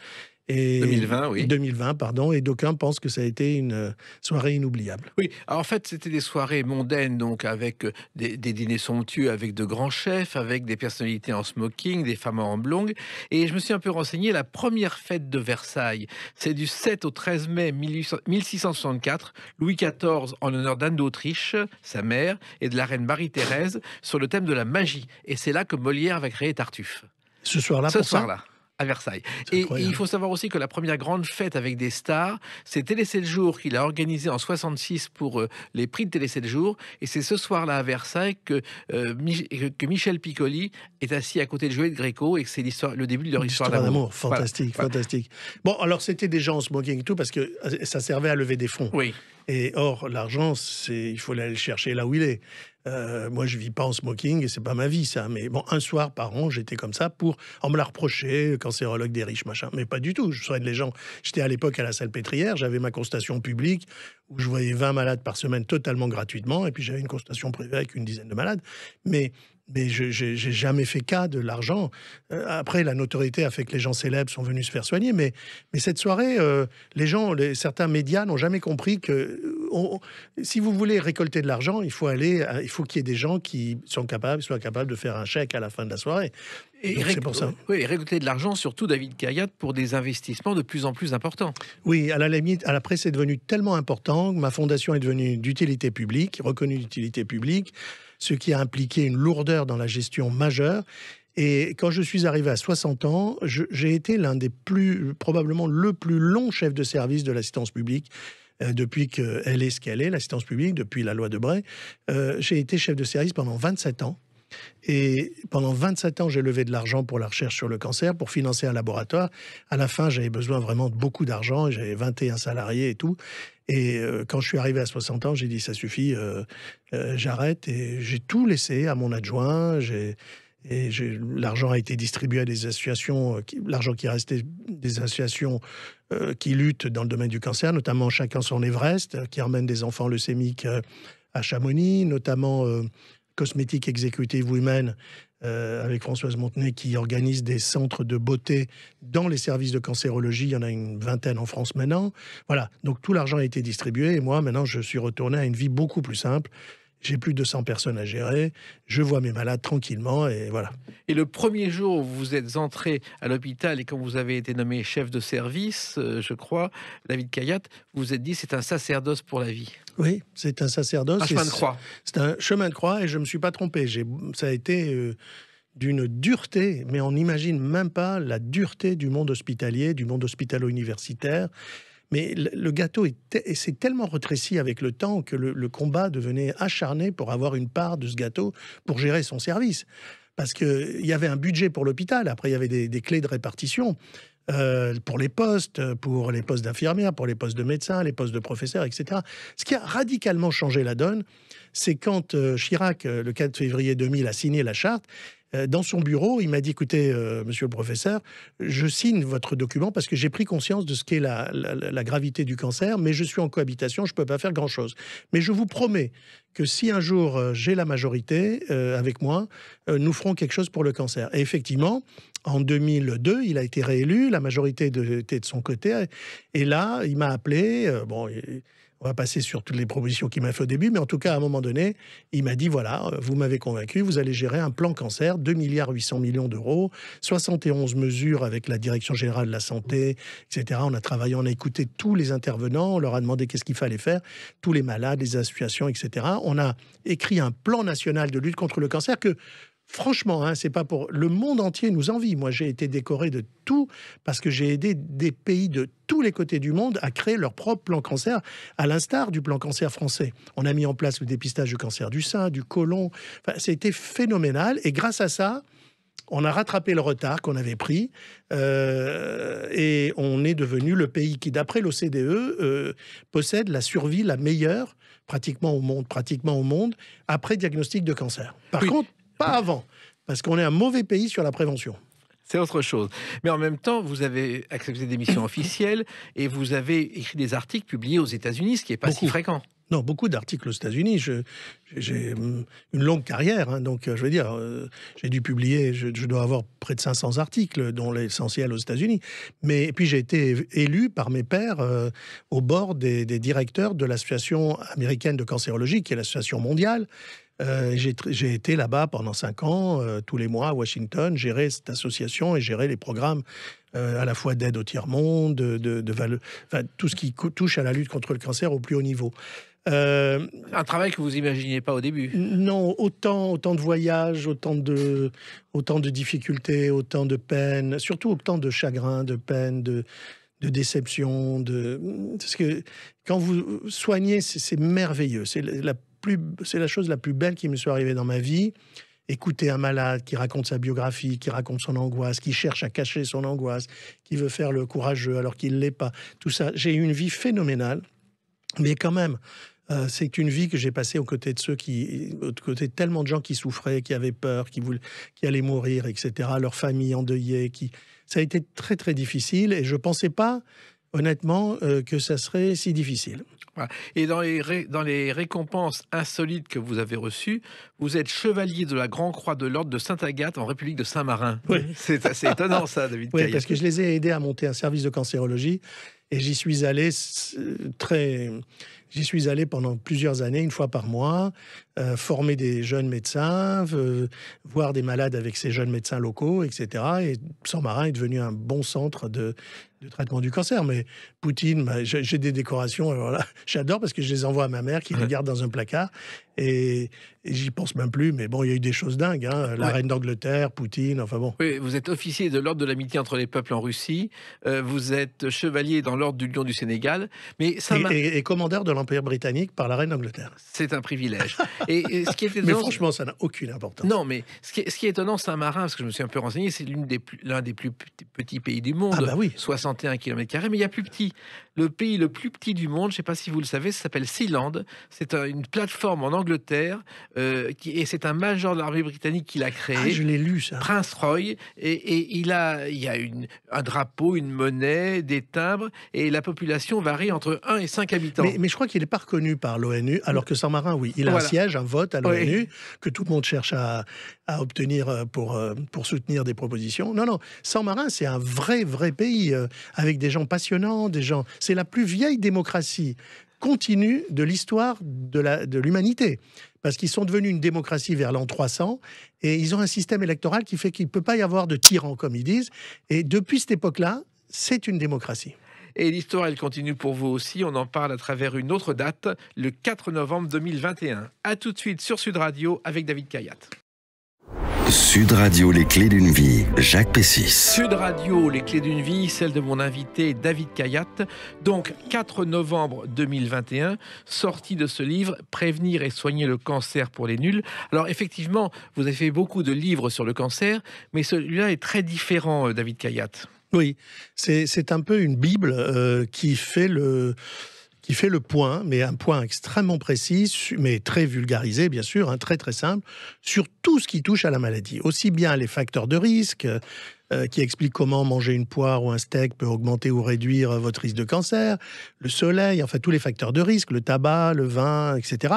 2020, oui. 2020, pardon. Et d'aucuns pensent que ça a été une euh, soirée inoubliable. Oui, en fait, c'était des soirées mondaines, donc avec euh, des, dîners somptueux, avec de grands chefs, avec des personnalités en smoking, des femmes en blondes. Et je me suis un peu renseigné, la première fête de Versailles, c'est du 7 au 13 mai 1664. Louis XIV, en l'honneur d'Anne d'Autriche, sa mère, et de la reine Marie-Thérèse, sur le thème de la magie. Et c'est là que Molière va créer Tartuffe. Ce soir-là, Ce soir-là à Versailles. Et, il faut savoir aussi que la première grande fête avec des stars, c'est Télé 7 jours qu'il a organisé en 66 pour euh, les prix de Télé 7 jours. Et c'est ce soir-là à Versailles euh, que, que Michel Piccoli est assis à côté de Joël Gréco et que c'est le début de leur histoire, d'amour. Fantastique, fantastique. Bon, alors c'était des gens en smoking et tout parce que euh, ça servait à lever des fonds. Oui. Et or, l'argent, c'est, il faut aller le chercher là où il est. Euh, moi, je vis pas en smoking et c'est pas ma vie, ça. Mais bon, un soir par an, j'étais comme ça pour. On me l'a reproché, cancérologue des riches, machin. Mais pas du tout. Je soigne les gens. J'étais à l'époque à la salle pétrière, j'avais ma consultation publique où je voyais 20 malades par semaine totalement gratuitement. Et puis j'avais une consultation privée avec une dizaine de malades. Mais mais je n'ai jamais fait cas de l'argent. Euh, après, la notoriété a fait que les gens célèbres sont venus se faire soigner. Mais, mais cette soirée, euh, les gens, les, certains médias n'ont jamais compris que euh, si vous voulez récolter de l'argent, il faut aller, il faut qu'il y ait des gens qui sont capables, soient capables de faire un chèque à la fin de la soirée. Et, pour ça. Oui, récolter de l'argent, surtout David Kayat, pour des investissements de plus en plus importants. Oui, à la limite, à la presse, c'est devenu tellement important que ma fondation est devenue d'utilité publique, reconnue d'utilité publique ce qui a impliqué une lourdeur dans la gestion majeure. Et quand je suis arrivé à 60 ans, j'ai été l'un des plus, probablement le plus long chef de service de l'assistance publique euh, depuis qu'elle est ce qu'elle est, l'assistance publique, depuis la loi de Bray. Euh, j'ai été chef de service pendant 27 ans. Et pendant 27 ans, j'ai levé de l'argent pour la recherche sur le cancer, pour financer un laboratoire. À la fin, j'avais besoin vraiment de beaucoup d'argent. J'avais 21 salariés et tout. Et euh, quand je suis arrivé à 60 ans, j'ai dit ça suffit, euh, euh, j'arrête. Et j'ai tout laissé à mon adjoint. J'ai et l'argent a été distribué à des associations, l'argent qui restait des associations qui luttent dans le domaine du cancer, notamment Chacun son Everest, qui emmène des enfants leucémiques à Chamonix, notamment Cosmetic Executive Women euh, avec Françoise Montenay qui organise des centres de beauté dans les services de cancérologie. Il y en a une vingtaine en France maintenant. Voilà, donc tout l'argent a été distribué et moi maintenant je suis retourné à une vie beaucoup plus simple j'ai plus de 100 personnes à gérer, je vois mes malades tranquillement et voilà. Et le premier jour où vous êtes entré à l'hôpital et quand vous avez été nommé chef de service, euh, je crois, David Kayat, vous vous êtes dit c'est un sacerdoce pour la vie. Oui, c'est un sacerdoce. Un chemin de croix. C'est un chemin de croix et je ne me suis pas trompé. Ça a été... Euh, d'une dureté, mais on n'imagine même pas la dureté du monde hospitalier, du monde hospitalo-universitaire. Mais le gâteau s'est tellement retréci avec le temps que le, combat devenait acharné pour avoir une part de ce gâteau pour gérer son service. Parce qu'il y avait un budget pour l'hôpital, après il y avait des, clés de répartition. Euh, pour les postes, pour les postes d'infirmières, pour les postes de médecins, les postes de professeurs, etc. Ce qui a radicalement changé la donne, c'est quand euh, Chirac, euh, le 4 février 2000, a signé la charte, euh, dans son bureau, il m'a dit écoutez, euh, monsieur le professeur, je signe votre document parce que j'ai pris conscience de ce qu'est la, la, gravité du cancer, mais je suis en cohabitation, je ne peux pas faire grand-chose. Mais je vous promets que si un jour euh, j'ai la majorité avec moi, nous ferons quelque chose pour le cancer. Et effectivement, en 2002, il a été réélu, la majorité était de son côté, et là, il m'a appelé. bon. Il, on va passer sur toutes les propositions qu'il m'a fait au début, mais en tout cas, à un moment donné, il m'a dit voilà, euh, vous m'avez convaincu, vous allez gérer un plan cancer, 2 milliards millions d'euros, 71 mesures avec la direction générale de la santé, etc. On a travaillé, on a écouté tous les intervenants, on leur a demandé qu'est-ce qu'il fallait faire, tous les malades, les associations, etc. On a écrit un plan national de lutte contre le cancer que franchement, hein, c'est pas pour le monde entier nous envie. Moi, j'ai été décoré de tout parce que j'ai aidé des pays de tous les côtés du monde à créer leur propre plan cancer, à l'instar du plan cancer français. On a mis en place le dépistage du cancer du sein, du côlon. c'était phénoménal. Et grâce à ça, on a rattrapé le retard qu'on avait pris euh, et on est devenu le pays qui, d'après l'OCDE, euh, possède la survie la meilleure pratiquement au monde, pratiquement au monde, après diagnostic de cancer. Par contre, pas avant, parce qu'on est un mauvais pays sur la prévention. C'est autre chose. Mais en même temps, vous avez accepté des missions officielles et vous avez écrit des articles publiés aux États-Unis, ce qui n'est pas si fréquent. Non, beaucoup d'articles aux États-Unis. J'ai hum, une longue carrière, hein, donc euh, je veux dire, euh, j'ai dû publier, je, dois avoir près de 500 articles, dont l'essentiel aux États-Unis. Mais puis j'ai été élu par mes pairs euh, au bord des, des directeurs de l'association américaine de cancérologie, qui est l'association mondiale, euh, j'ai été là-bas pendant cinq ans, euh, tous les mois à Washington, gérer cette association et gérer les programmes euh, à la fois d'aide au tiers-monde, de, tout ce qui touche à la lutte contre le cancer au plus haut niveau. un travail que vous n'imaginiez pas au début. Non, autant, autant de voyages, autant de, autant de difficultés, autant de peines, surtout autant de chagrins, de peines, de, de déceptions. De... Parce que quand vous soignez, c'est merveilleux. C'est la c'est la chose la plus belle qui me soit arrivée dans ma vie. Écouter un malade qui raconte sa biographie, qui raconte son angoisse, qui cherche à cacher son angoisse, qui veut faire le courageux alors qu'il ne l'est pas. Tout ça, j'ai eu une vie phénoménale, mais quand même, euh, c'est une vie que j'ai passée aux côtés de ceux qui, aux tellement de gens qui souffraient, qui avaient peur, qui voulaient, qui allaient mourir, etc. Leur famille endeuillée. qui, ça a été très très difficile et je ne pensais pas honnêtement, euh, que ça serait si difficile. Et dans les, récompenses insolites que vous avez reçues, vous êtes chevalier de la Grande Croix de l'Ordre de Sainte-Agathe en République de Saint-Marin. Oui. C'est assez étonnant ça, David. Oui, parce que je les ai aidés à monter un service de cancérologie et j'y suis allé très J'y suis allé pendant plusieurs années, une fois par mois, euh, former des jeunes médecins, euh, voir des malades avec ces jeunes médecins locaux, etc. Et Saint-Marin est devenu un bon centre de, traitement du cancer. Mais Poutine, bah, j'ai des décorations, euh, voilà, j'adore parce que je les envoie à ma mère qui les garde dans un placard. Et, j'y pense même plus, mais bon, il y a eu des choses dingues. Hein. la reine d'Angleterre, Poutine, enfin bon. Oui, vous êtes officier de l'ordre de l'amitié entre les peuples en Russie. vous êtes chevalier dans l'ordre du Lion du Sénégal. Mais ça et, et commandeur de l'Empire britannique par la reine d'Angleterre. C'est un privilège. et, ce qui est mais franchement, ça n'a aucune importance. Non, mais ce qui est, ce qui est étonnant, Saint-Marin, parce que je me suis un peu renseigné, c'est l'un des, plus petits pays du monde. Ah bah oui. 61 km, mais il y a plus petit le pays le plus petit du monde. Je ne sais pas si vous le savez, ça s'appelle Sealand. C'est une plateforme en Angleterre euh, qui, et c'est un major de l'armée britannique qui l'a créé. Ah, je l'ai lu ça. Prince Roy. Et, il a, il y a un drapeau, une monnaie, des timbres et la population varie entre 1 et 5 habitants. Mais, je crois qu'il n'est pas reconnu par l'ONU, alors que Saint-Marin, oui, il a un siège, un vote à l'ONU que tout le monde cherche à à obtenir euh, pour, euh, pour soutenir des propositions. Non, non, Saint-Marin, c'est un vrai, vrai pays, euh, avec des gens passionnants, des gens... C'est la plus vieille démocratie continue de l'histoire de l'humanité. parce qu'ils sont devenus une démocratie vers l'an 300 et ils ont un système électoral qui fait qu'il ne peut pas y avoir de tyrans comme ils disent. Et depuis cette époque-là, c'est une démocratie. Et l'histoire, elle continue pour vous aussi. On en parle à travers une autre date, le 4 novembre 2021. A tout de suite sur Sud Radio avec David Kayat. Sud Radio, les clés d'une vie, Jacques Pessis. Sud Radio, les clés d'une vie, celle de mon invité David Kayat. Donc, 4 novembre 2021, sortie de ce livre, Prévenir et soigner le cancer pour les nuls. Alors, effectivement, vous avez fait beaucoup de livres sur le cancer, mais celui-là est très différent, euh, David Kayat. Oui, c'est un peu une Bible euh, qui fait le qui fait le point, mais un point extrêmement précis, mais très vulgarisé, bien sûr, hein, très très simple, sur tout ce qui touche à la maladie, aussi bien les facteurs de risque, euh, qui explique comment manger une poire ou un steak peut augmenter ou réduire euh, votre risque de cancer, le soleil, enfin tous les facteurs de risque, le tabac, le vin, etc.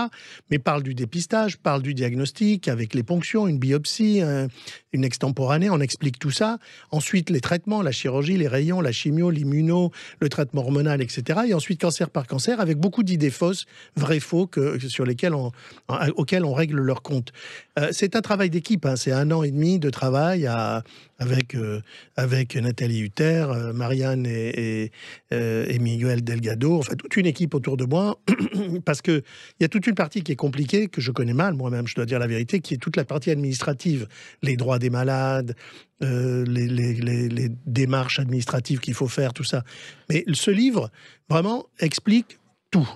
Mais parle du dépistage, parle du diagnostic avec les ponctions, une biopsie, euh, une extemporanée, on explique tout ça. Ensuite, les traitements, la chirurgie, les rayons, la chimio, l'immuno, le traitement hormonal, etc. Et ensuite, cancer par cancer, avec beaucoup d'idées fausses, vraies, faux, sur lesquelles on, auxquelles on règle leur compte. Euh, c'est un travail d'équipe, hein. c'est un an et demi de travail euh, avec, Nathalie Hutter, euh, Marianne et, et, Miguel Delgado, enfin toute une équipe autour de moi, parce qu'il y a toute une partie qui est compliquée, que je connais mal moi-même, je dois dire la vérité, qui est toute la partie administrative, les droits des malades, les, démarches administratives qu'il faut faire, tout ça. Mais ce livre, vraiment, explique tout.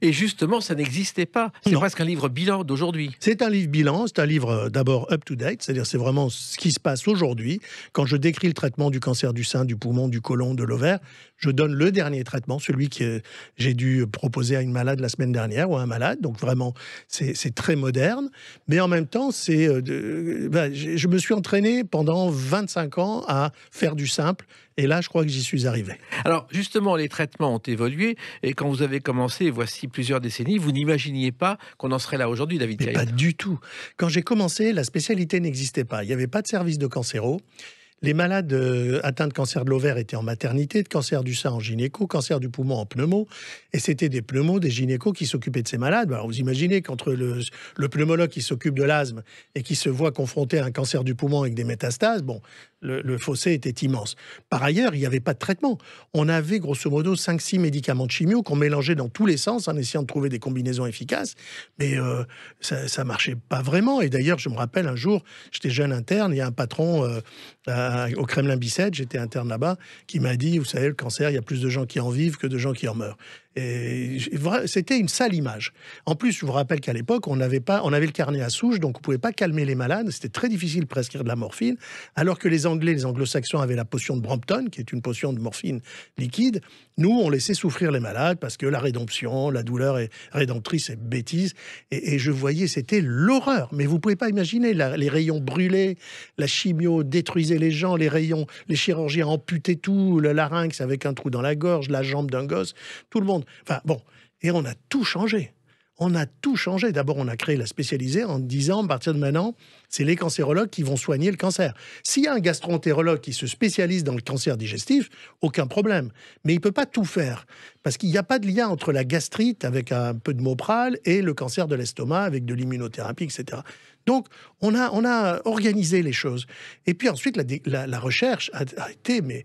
Et justement, ça n'existait pas. C'est presque un livre bilan d'aujourd'hui. C'est un livre bilan, c'est un livre euh, d'abord up-to-date, c'est-à-dire c'est vraiment ce qui se passe aujourd'hui. Quand je décris le traitement du cancer du sein, du poumon, du côlon, de l'ovaire, je donne le dernier traitement, celui que j'ai dû proposer à une malade la semaine dernière ou à un malade. Donc vraiment, c'est très moderne. Mais en même temps, euh, euh, bah, je me suis entraîné pendant 25 ans à faire du simple et là, je crois que j'y suis arrivé. Alors, justement, les traitements ont évolué. Et quand vous avez commencé, voici plusieurs décennies, vous n'imaginiez pas qu'on en serait là aujourd'hui, David Pas du tout. Quand j'ai commencé, la spécialité n'existait pas. Il n'y avait pas de service de cancéro. Les malades euh, atteints de cancer de l'ovaire étaient en maternité, de cancer du sein en gynéco, cancer du poumon en pneumo. Et c'était des pneumos, des gynécos qui s'occupaient de ces malades. Alors vous imaginez qu'entre le, pneumologue qui s'occupe de l'asthme et qui se voit confronté à un cancer du poumon avec des métastases, bon, le, fossé était immense. Par ailleurs, il n'y avait pas de traitement. On avait grosso modo 5-6 médicaments de chimio qu'on mélangeait dans tous les sens en essayant de trouver des combinaisons efficaces, mais euh, ça ne marchait pas vraiment. Et d'ailleurs, je me rappelle un jour, j'étais jeune interne, il y a un patron euh, au Kremlin Bicêtre, j'étais interne là-bas, qui m'a dit, vous savez, le cancer, il y a plus de gens qui en vivent que de gens qui en meurent. C'était une sale image. En plus, je vous rappelle qu'à l'époque, on n'avait pas, on avait le carnet à souche, donc on pouvait pas calmer les malades. C'était très difficile de prescrire de la morphine, alors que les Anglais, les Anglo-Saxons avaient la potion de Brampton, qui est une potion de morphine liquide. Nous, on laissait souffrir les malades parce que la rédemption, la douleur est rédemptrice et bêtise. Et, je voyais, c'était l'horreur. Mais vous pouvez pas imaginer les rayons brûlés, la chimio détruisait les gens, les rayons, les chirurgiens amputaient tout, le larynx avec un trou dans la gorge, la jambe d'un gosse, tout le monde Enfin bon, et on a tout changé. On a tout changé. D'abord, on a créé la spécialisée en disant, à partir de maintenant, c'est les cancérologues qui vont soigner le cancer. S'il y a un gastroentérologue qui se spécialise dans le cancer digestif, aucun problème. Mais il ne peut pas tout faire. Parce qu'il n'y a pas de lien entre la gastrite, avec un peu de mopral, et le cancer de l'estomac, avec de l'immunothérapie, etc. Donc, on a, on a organisé les choses. Et puis ensuite, la, recherche a, a, été mais,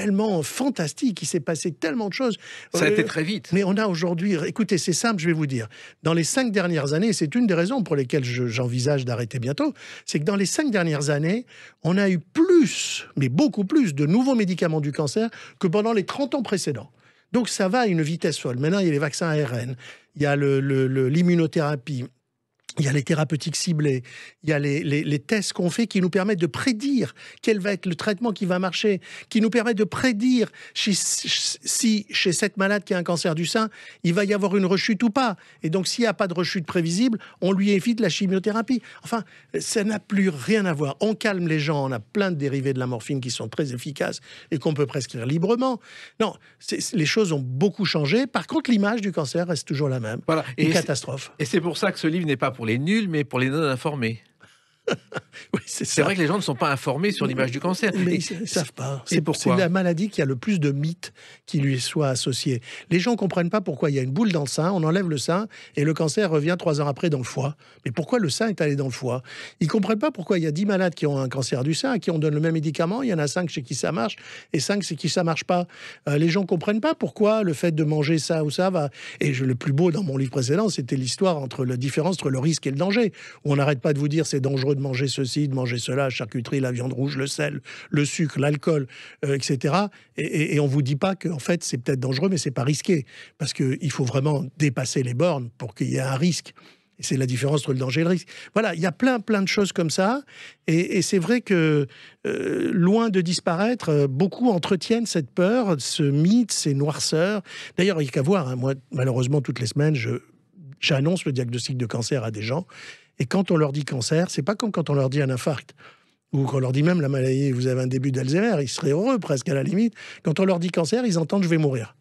tellement fantastique, il s'est passé tellement de choses. Ça a été euh, très vite. Mais on a aujourd'hui, écoutez, c'est simple, je vais vous dire. Dans les cinq dernières années, c'est une des raisons pour lesquelles j'envisage d'arrêter bientôt, c'est que dans les cinq dernières années, on a eu plus, mais beaucoup plus, de nouveaux médicaments du cancer que pendant les 30 ans précédents. Donc ça va à une vitesse folle. Maintenant, il y a les vaccins ARN, il y a l'immunothérapie, il y a les thérapeutiques ciblées, il y a les, tests qu'on fait qui nous permettent de prédire quel va être le traitement qui va marcher, qui nous permettent de prédire si, chez cette malade qui a un cancer du sein, il va y avoir une rechute ou pas. Et donc s'il n'y a pas de rechute prévisible, on lui évite la chimiothérapie. Enfin, ça n'a plus rien à voir. On calme les gens, on a plein de dérivés de la morphine qui sont très efficaces et qu'on peut prescrire librement. Non, les choses ont beaucoup changé. Par contre, l'image du cancer reste toujours la même. Voilà. Une catastrophe. Et c'est pour ça que ce livre n'est pas pour les nuls, mais pour les non informés. oui, c'est vrai que les gens ne sont pas informés sur l'image du cancer. Mais ils ne savent pas. C'est pourquoi C'est la maladie qui a le plus de mythes qui lui soit associés Les gens ne comprennent pas pourquoi il y a une boule dans le sein, on enlève le sein et le cancer revient trois ans après dans le foie. Mais pourquoi le sein est allé dans le foie Ils ne comprennent pas pourquoi il y a dix malades qui ont un cancer du sein, à qui on donne le même médicament, il y en a cinq chez qui ça marche et cinq chez qui ça marche pas. Euh, les gens ne comprennent pas pourquoi le fait de manger ça ou ça va. Et le plus beau dans mon livre précédent, c'était l'histoire entre la différence entre le risque et le danger. Où on n'arrête pas de vous dire c'est dangereux de manger ceci, de manger cela, charcuterie, la viande rouge, le sel, le sucre, l'alcool, euh, etc. Et, on ne vous dit pas que, fait, c'est peut-être dangereux, mais c'est pas risqué. Parce qu'il faut vraiment dépasser les bornes pour qu'il y ait un risque. C'est la différence entre le danger et le risque. Voilà, il y a plein, plein de choses comme ça. Et, c'est vrai que, euh, loin de disparaître, euh, beaucoup entretiennent cette peur, ce mythe, ces noirceurs. D'ailleurs, il n'y a qu'à voir. Hein. moi, malheureusement, toutes les semaines, j'annonce le diagnostic de cancer à des gens. Et quand on leur dit cancer, c'est pas comme quand on leur dit un infarct ou quand on leur dit même la maladie, vous avez un début d'Alzheimer, ils seraient heureux presque à la limite. Quand on leur dit cancer, ils entendent je vais mourir.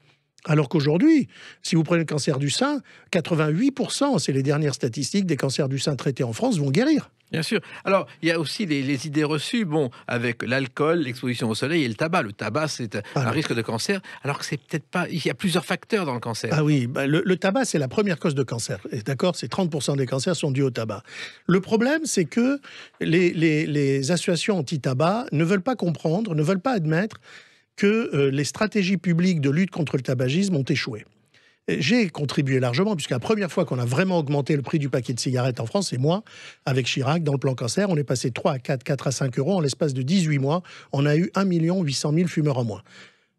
Alors qu'aujourd'hui, si vous prenez le cancer du sein, 88%, c'est les dernières statistiques des cancers du sein traités en France, vont guérir. Bien sûr. Alors, il y a aussi les, idées reçues, bon, avec l'alcool, l'exposition au soleil et le tabac. Le tabac, c'est un ah risque de cancer, alors que c'est peut-être pas. Il y a plusieurs facteurs dans le cancer. Ah oui, bah, le, tabac, c'est la première cause de cancer. D'accord C'est 30% des cancers sont dus au tabac. Le problème, c'est que les associations anti-tabac ne veulent pas comprendre, ne veulent pas admettre que euh, les stratégies publiques de lutte contre le tabagisme ont échoué. J'ai contribué largement, puisque la première fois qu'on a vraiment augmenté le prix du paquet de cigarettes en France, c'est moi, avec Chirac, dans le plan cancer. On est passé de 3 à 4, 4 à 5 euros. En l'espace de 18 mois, on a eu 1 800 000 fumeurs en moins.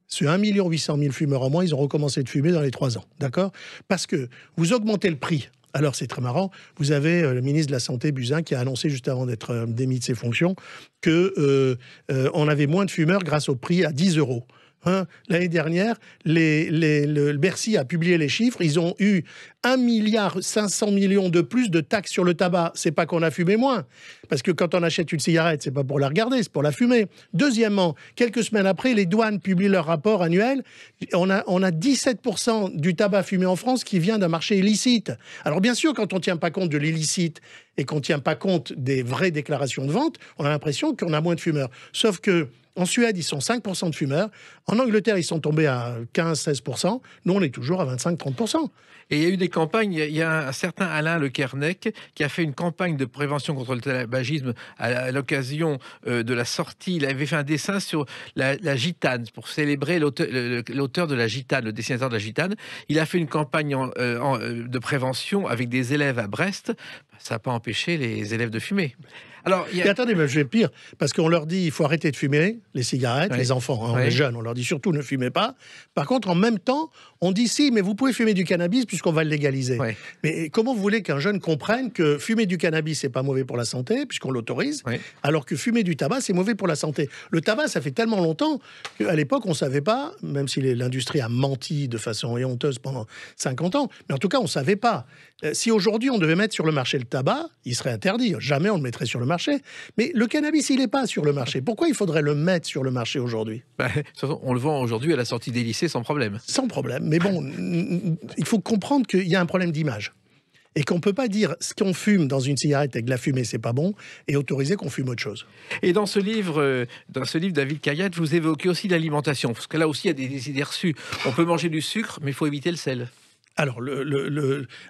Ce 1 800 000 fumeurs en moins, ils ont recommencé de fumer dans les 3 ans. D'accord Parce que vous augmentez le prix alors c'est très marrant. Vous avez euh, le ministre de la Santé, Buzyn, qui a annoncé juste avant d'être euh, démis de ses fonctions qu'on euh, avait moins de fumeurs grâce au prix à 10 euros. Hein, l'année dernière, les, le, Bercy a publié les chiffres. Ils ont eu 1 milliard 500 millions de plus de taxes sur le tabac. C'est pas qu'on a fumé moins, parce que quand on achète une cigarette, c'est pas pour la regarder, c'est pour la fumer. Deuxièmement, quelques semaines après, les douanes publient leur rapport annuel. On a, on a 17% du tabac fumé en France qui vient d'un marché illicite. Alors bien sûr, quand on tient pas compte de l'illicite et qu'on tient pas compte des vraies déclarations de vente, on a l'impression qu'on a moins de fumeurs. Sauf que en Suède, ils sont 5% de fumeurs. En Angleterre, ils sont tombés à 15-16%. Nous, on est toujours à 25-30%. Et il y a eu des campagnes. Il y a un certain Alain Le Kernec qui a fait une campagne de prévention contre le tabagisme à l'occasion euh, de la sortie. Il avait fait un dessin sur la, gitane pour célébrer l'auteur de la gitane, le dessinateur de la gitane. Il a fait une campagne euh, euh, de prévention avec des élèves à Brest. Ça n'a pas empêché les élèves de fumer. Alors, a... attendez, mais je vais pire, parce qu'on leur dit il faut arrêter de fumer, les cigarettes, les enfants, les hein, jeunes, on leur dit surtout ne fumez pas. Par contre, en même temps, on dit si, mais vous pouvez fumer du cannabis puisqu'on va le légaliser. Mais comment vous voulez qu'un jeune comprenne que fumer du cannabis, c'est pas mauvais pour la santé, puisqu'on l'autorise, alors que fumer du tabac, c'est mauvais pour la santé Le tabac, ça fait tellement longtemps qu'à l'époque, on ne savait pas, même si l'industrie a menti de façon honteuse pendant 50 ans, mais en tout cas, on ne savait pas. Euh, si aujourd'hui, on devait mettre sur le marché le tabac, il serait interdit. Jamais on le mettrait sur le marché. Mais le cannabis, il n'est pas sur le marché. Pourquoi il faudrait le mettre sur le marché aujourd'hui bah, On le vend aujourd'hui à la sortie des lycées sans problème. Sans problème mais bon, il faut comprendre qu'il y a un problème d'image et qu'on ne peut pas dire ce qu'on fume dans une cigarette avec la fumée, c'est pas bon, et autoriser qu'on fume autre chose. Et dans ce livre, euh, dans ce livre David Cayette, vous évoquez aussi l'alimentation, parce que là aussi, il y a des, idées reçues. On peut manger du sucre, mais il faut éviter le sel. Alors,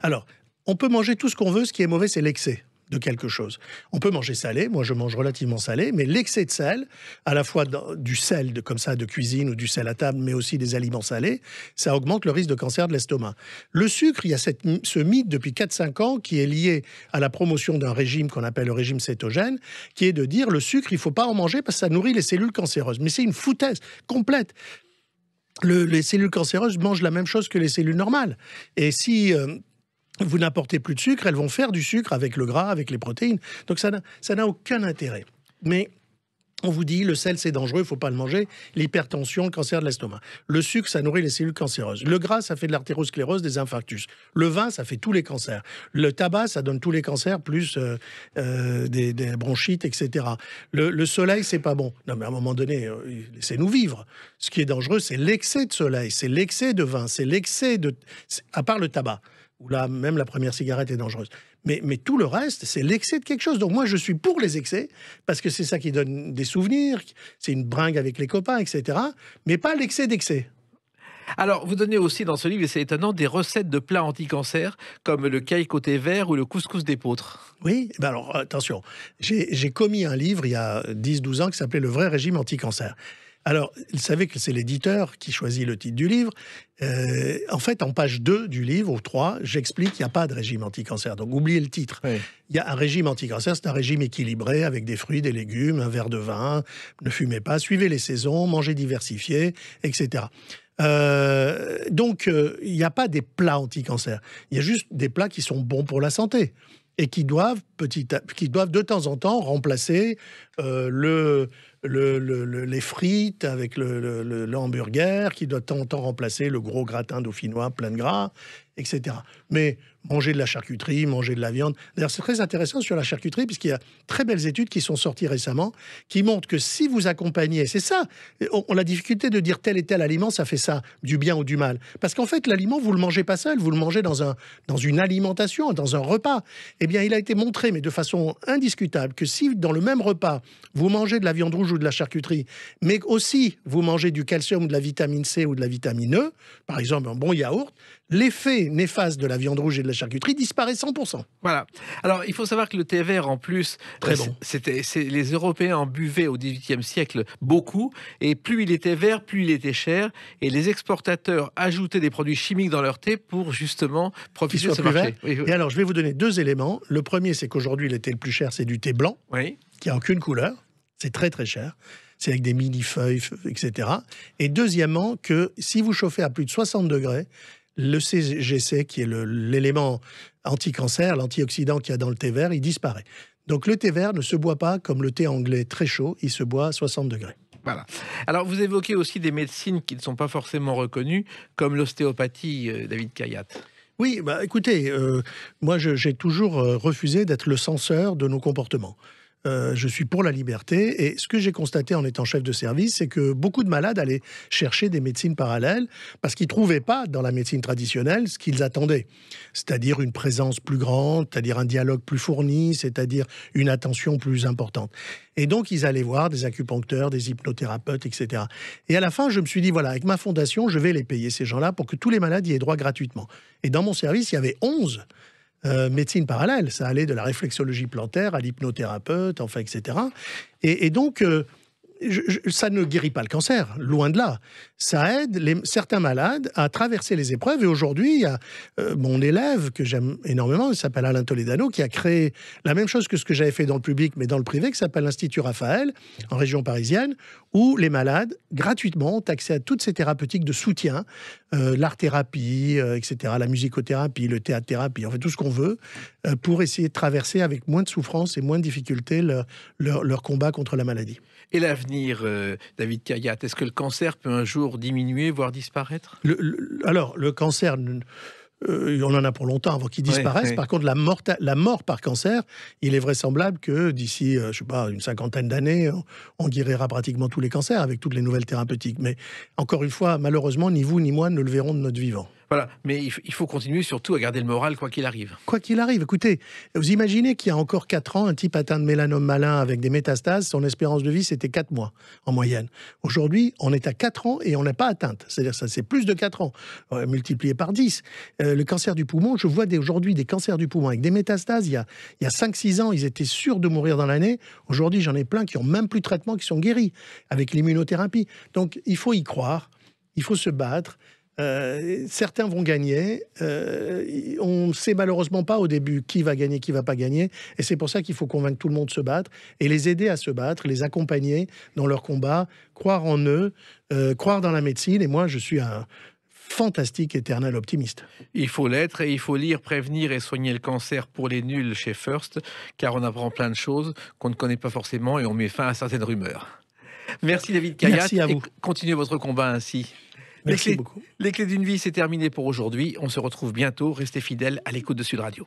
alors, on peut manger tout ce qu'on veut, ce qui est mauvais, c'est l'excès de quelque chose. On peut manger salé, moi je mange relativement salé, mais l'excès de sel, à la fois du sel de, comme ça de cuisine ou du sel à table, mais aussi des aliments salés, ça augmente le risque de cancer de l'estomac. Le sucre, il y a cette, ce mythe depuis 4-5 ans qui est lié à la promotion d'un régime qu'on appelle le régime cétogène, qui est de dire le sucre, il faut pas en manger parce que ça nourrit les cellules cancéreuses. Mais c'est une foutaise complète. les cellules cancéreuses mangent la même chose que les cellules normales. Et si euh, vous n'apportez plus de sucre, elles vont faire du sucre avec le gras, avec les protéines. Donc ça n'a aucun intérêt. Mais on vous dit le sel c'est dangereux, il faut pas le manger, l'hypertension, le cancer de l'estomac. Le sucre ça nourrit les cellules cancéreuses. Le gras ça fait de l'artérosclérose, des infarctus. Le vin ça fait tous les cancers. Le tabac ça donne tous les cancers plus euh, euh, des, bronchites etc. Le, soleil c'est pas bon. Non mais à un moment donné c'est euh, nous vivre. Ce qui est dangereux c'est l'excès de soleil, c'est l'excès de vin, c'est l'excès de à part le tabac où là, même la première cigarette est dangereuse. Mais, tout le reste, c'est l'excès de quelque chose. Donc moi, je suis pour les excès, parce que c'est ça qui donne des souvenirs, c'est une bringue avec les copains, etc. Mais pas l'excès d'excès. Alors, vous donnez aussi dans ce livre, et c'est étonnant, des recettes de plats anti-cancer, comme le caille côté vert ou le couscous d'épeautre. Oui, eh ben alors attention, j'ai commis un livre il y a 10-12 ans qui s'appelait Le vrai régime anti-cancer. Alors, il savait que c'est l'éditeur qui choisit le titre du livre. Euh, en fait, en page 2 du livre, ou 3, j'explique qu'il n'y a pas de régime anti-cancer. Donc, oubliez le titre. Il y a un régime anti-cancer, c'est un régime équilibré avec des fruits, des légumes, un verre de vin, ne fumez pas, suivez les saisons, mangez diversifié, etc. Euh, donc, euh, il n'y a pas des plats anti-cancer. Il y a juste des plats qui sont bons pour la santé et qui doivent, petit qui doivent de temps en temps remplacer le, le, les frites avec le, hamburger qui doit de remplacer le gros gratin dauphinois plein de gras etc. Mais manger de la charcuterie, manger de la viande. D'ailleurs, c'est très intéressant sur la charcuterie, puisqu'il y a très belles études qui sont sorties récemment, qui montrent que si vous accompagnez, c'est ça, on, a la difficulté de dire tel et tel aliment, ça fait ça, du bien ou du mal. Parce qu'en fait, l'aliment, vous le mangez pas seul, vous le mangez dans, un, dans une alimentation, dans un repas. Eh bien, il a été montré, mais de façon indiscutable, que si dans le même repas, vous mangez de la viande rouge ou de la charcuterie, mais aussi vous mangez du calcium ou de la vitamine C ou de la vitamine E, par exemple un bon yaourt, l'effet néfaste de la viande rouge et de la charcuterie disparaît 100%. Voilà. Alors, il faut savoir que le thé vert, en plus, Très euh, bon. c'était, les Européens en buvaient au XVIIIe siècle beaucoup, et plus il était vert, plus il était cher, et les exportateurs ajoutaient des produits chimiques dans leur thé pour justement profiter de ce marché. Et alors, je vais vous donner deux éléments. Le premier, c'est qu'aujourd'hui, le thé le plus cher, c'est du thé blanc, oui. qui n'a aucune couleur. C'est très très cher. C'est avec des mini-feuilles, etc. Et deuxièmement, que si vous chauffez à plus de 60 degrés, le CGC, qui est l'élément anti-cancer, l'antioxydant qu'il y a dans le thé vert, il disparaît. Donc le thé vert ne se boit pas comme le thé anglais très chaud, il se boit à 60 degrés. Voilà. Alors, vous évoquez aussi des médecines qui ne sont pas forcément reconnues, comme l'ostéopathie, euh, David Kayat. Oui, bah, écoutez, euh, moi j'ai toujours euh, refusé d'être le censeur de nos comportements. Euh, je suis pour la liberté. Et ce que j'ai constaté en étant chef de service, c'est que beaucoup de malades allaient chercher des médecines parallèles parce qu'ils ne trouvaient pas dans la médecine traditionnelle ce qu'ils attendaient, c'est-à-dire une présence plus grande, c'est-à-dire un dialogue plus fourni, c'est-à-dire une attention plus importante. Et donc, ils allaient voir des acupuncteurs, des hypnothérapeutes, etc. Et à la fin, je me suis dit, voilà, avec ma fondation, je vais les payer, ces gens-là, pour que tous les malades y aient droit gratuitement. Et dans mon service, il y avait 11 euh, médecine parallèle. Ça allait de la réflexologie plantaire à l'hypnothérapeute, enfin, etc. Et, donc, euh, ça ne guérit pas le cancer, loin de là. Ça aide certains malades à traverser les épreuves. Et aujourd'hui, il y a euh, mon élève que j'aime énormément, il s'appelle Alain Toledano, qui a créé la même chose que ce que j'avais fait dans le public, mais dans le privé, qui s'appelle l'Institut Raphaël, en région parisienne, où les malades, gratuitement, ont accès à toutes ces thérapeutiques de soutien euh, l'art-thérapie, etc., euh, la musicothérapie, le théâtre-thérapie, en fait tout ce qu'on veut, euh, pour essayer de traverser avec moins de souffrance et moins de difficultés leur, combat contre la maladie. Et l'avenir, David Kayat, est-ce que le cancer peut un jour diminuer, voire disparaître Alors, le cancer on euh, en a pour longtemps avant qu'ils disparaissent. Par contre, la mort, par cancer, il est vraisemblable que d'ici, euh, je ne sais pas, une cinquantaine d'années, on, guérira pratiquement tous les cancers avec toutes les nouvelles thérapeutiques. Mais encore une fois, malheureusement, ni vous ni moi ne le verrons de notre vivant. Voilà, mais il faut continuer surtout à garder le moral quoi qu'il arrive. Quoi qu'il arrive, écoutez, vous imaginez qu'il y a encore 4 ans, un type atteint de mélanome malin avec des métastases, son espérance de vie c'était 4 mois en moyenne. Aujourd'hui, on est à 4 ans et on n'est pas atteinte. C'est-à-dire ça c'est plus de 4 ans, euh, multiplié par 10. Euh, le cancer du poumon, je vois aujourd'hui des cancers du poumon avec des métastases, il y a, 5-6 ans, ils étaient sûrs de mourir dans l'année. Aujourd'hui, j'en ai plein qui ont même plus de traitement, qui sont guéris avec l'immunothérapie. Donc il faut y croire, il faut se battre. Euh, certains vont gagner. Euh, on ne sait malheureusement pas au début qui va gagner, qui va pas gagner. Et c'est pour ça qu'il faut convaincre tout le monde de se battre et les aider à se battre, les accompagner dans leur combat, croire en eux, euh, croire dans la médecine. Et moi, je suis un fantastique éternel optimiste. Il faut l'être et il faut lire, prévenir et soigner le cancer pour les nuls chez First, car on apprend plein de choses qu'on ne connaît pas forcément et on met fin à certaines rumeurs. Merci David Kayat. Merci à vous. Et continuez votre combat ainsi. Les clés d'une vie, c'est terminé pour aujourd'hui. On se retrouve bientôt. Restez fidèles à l'écoute de Sud Radio.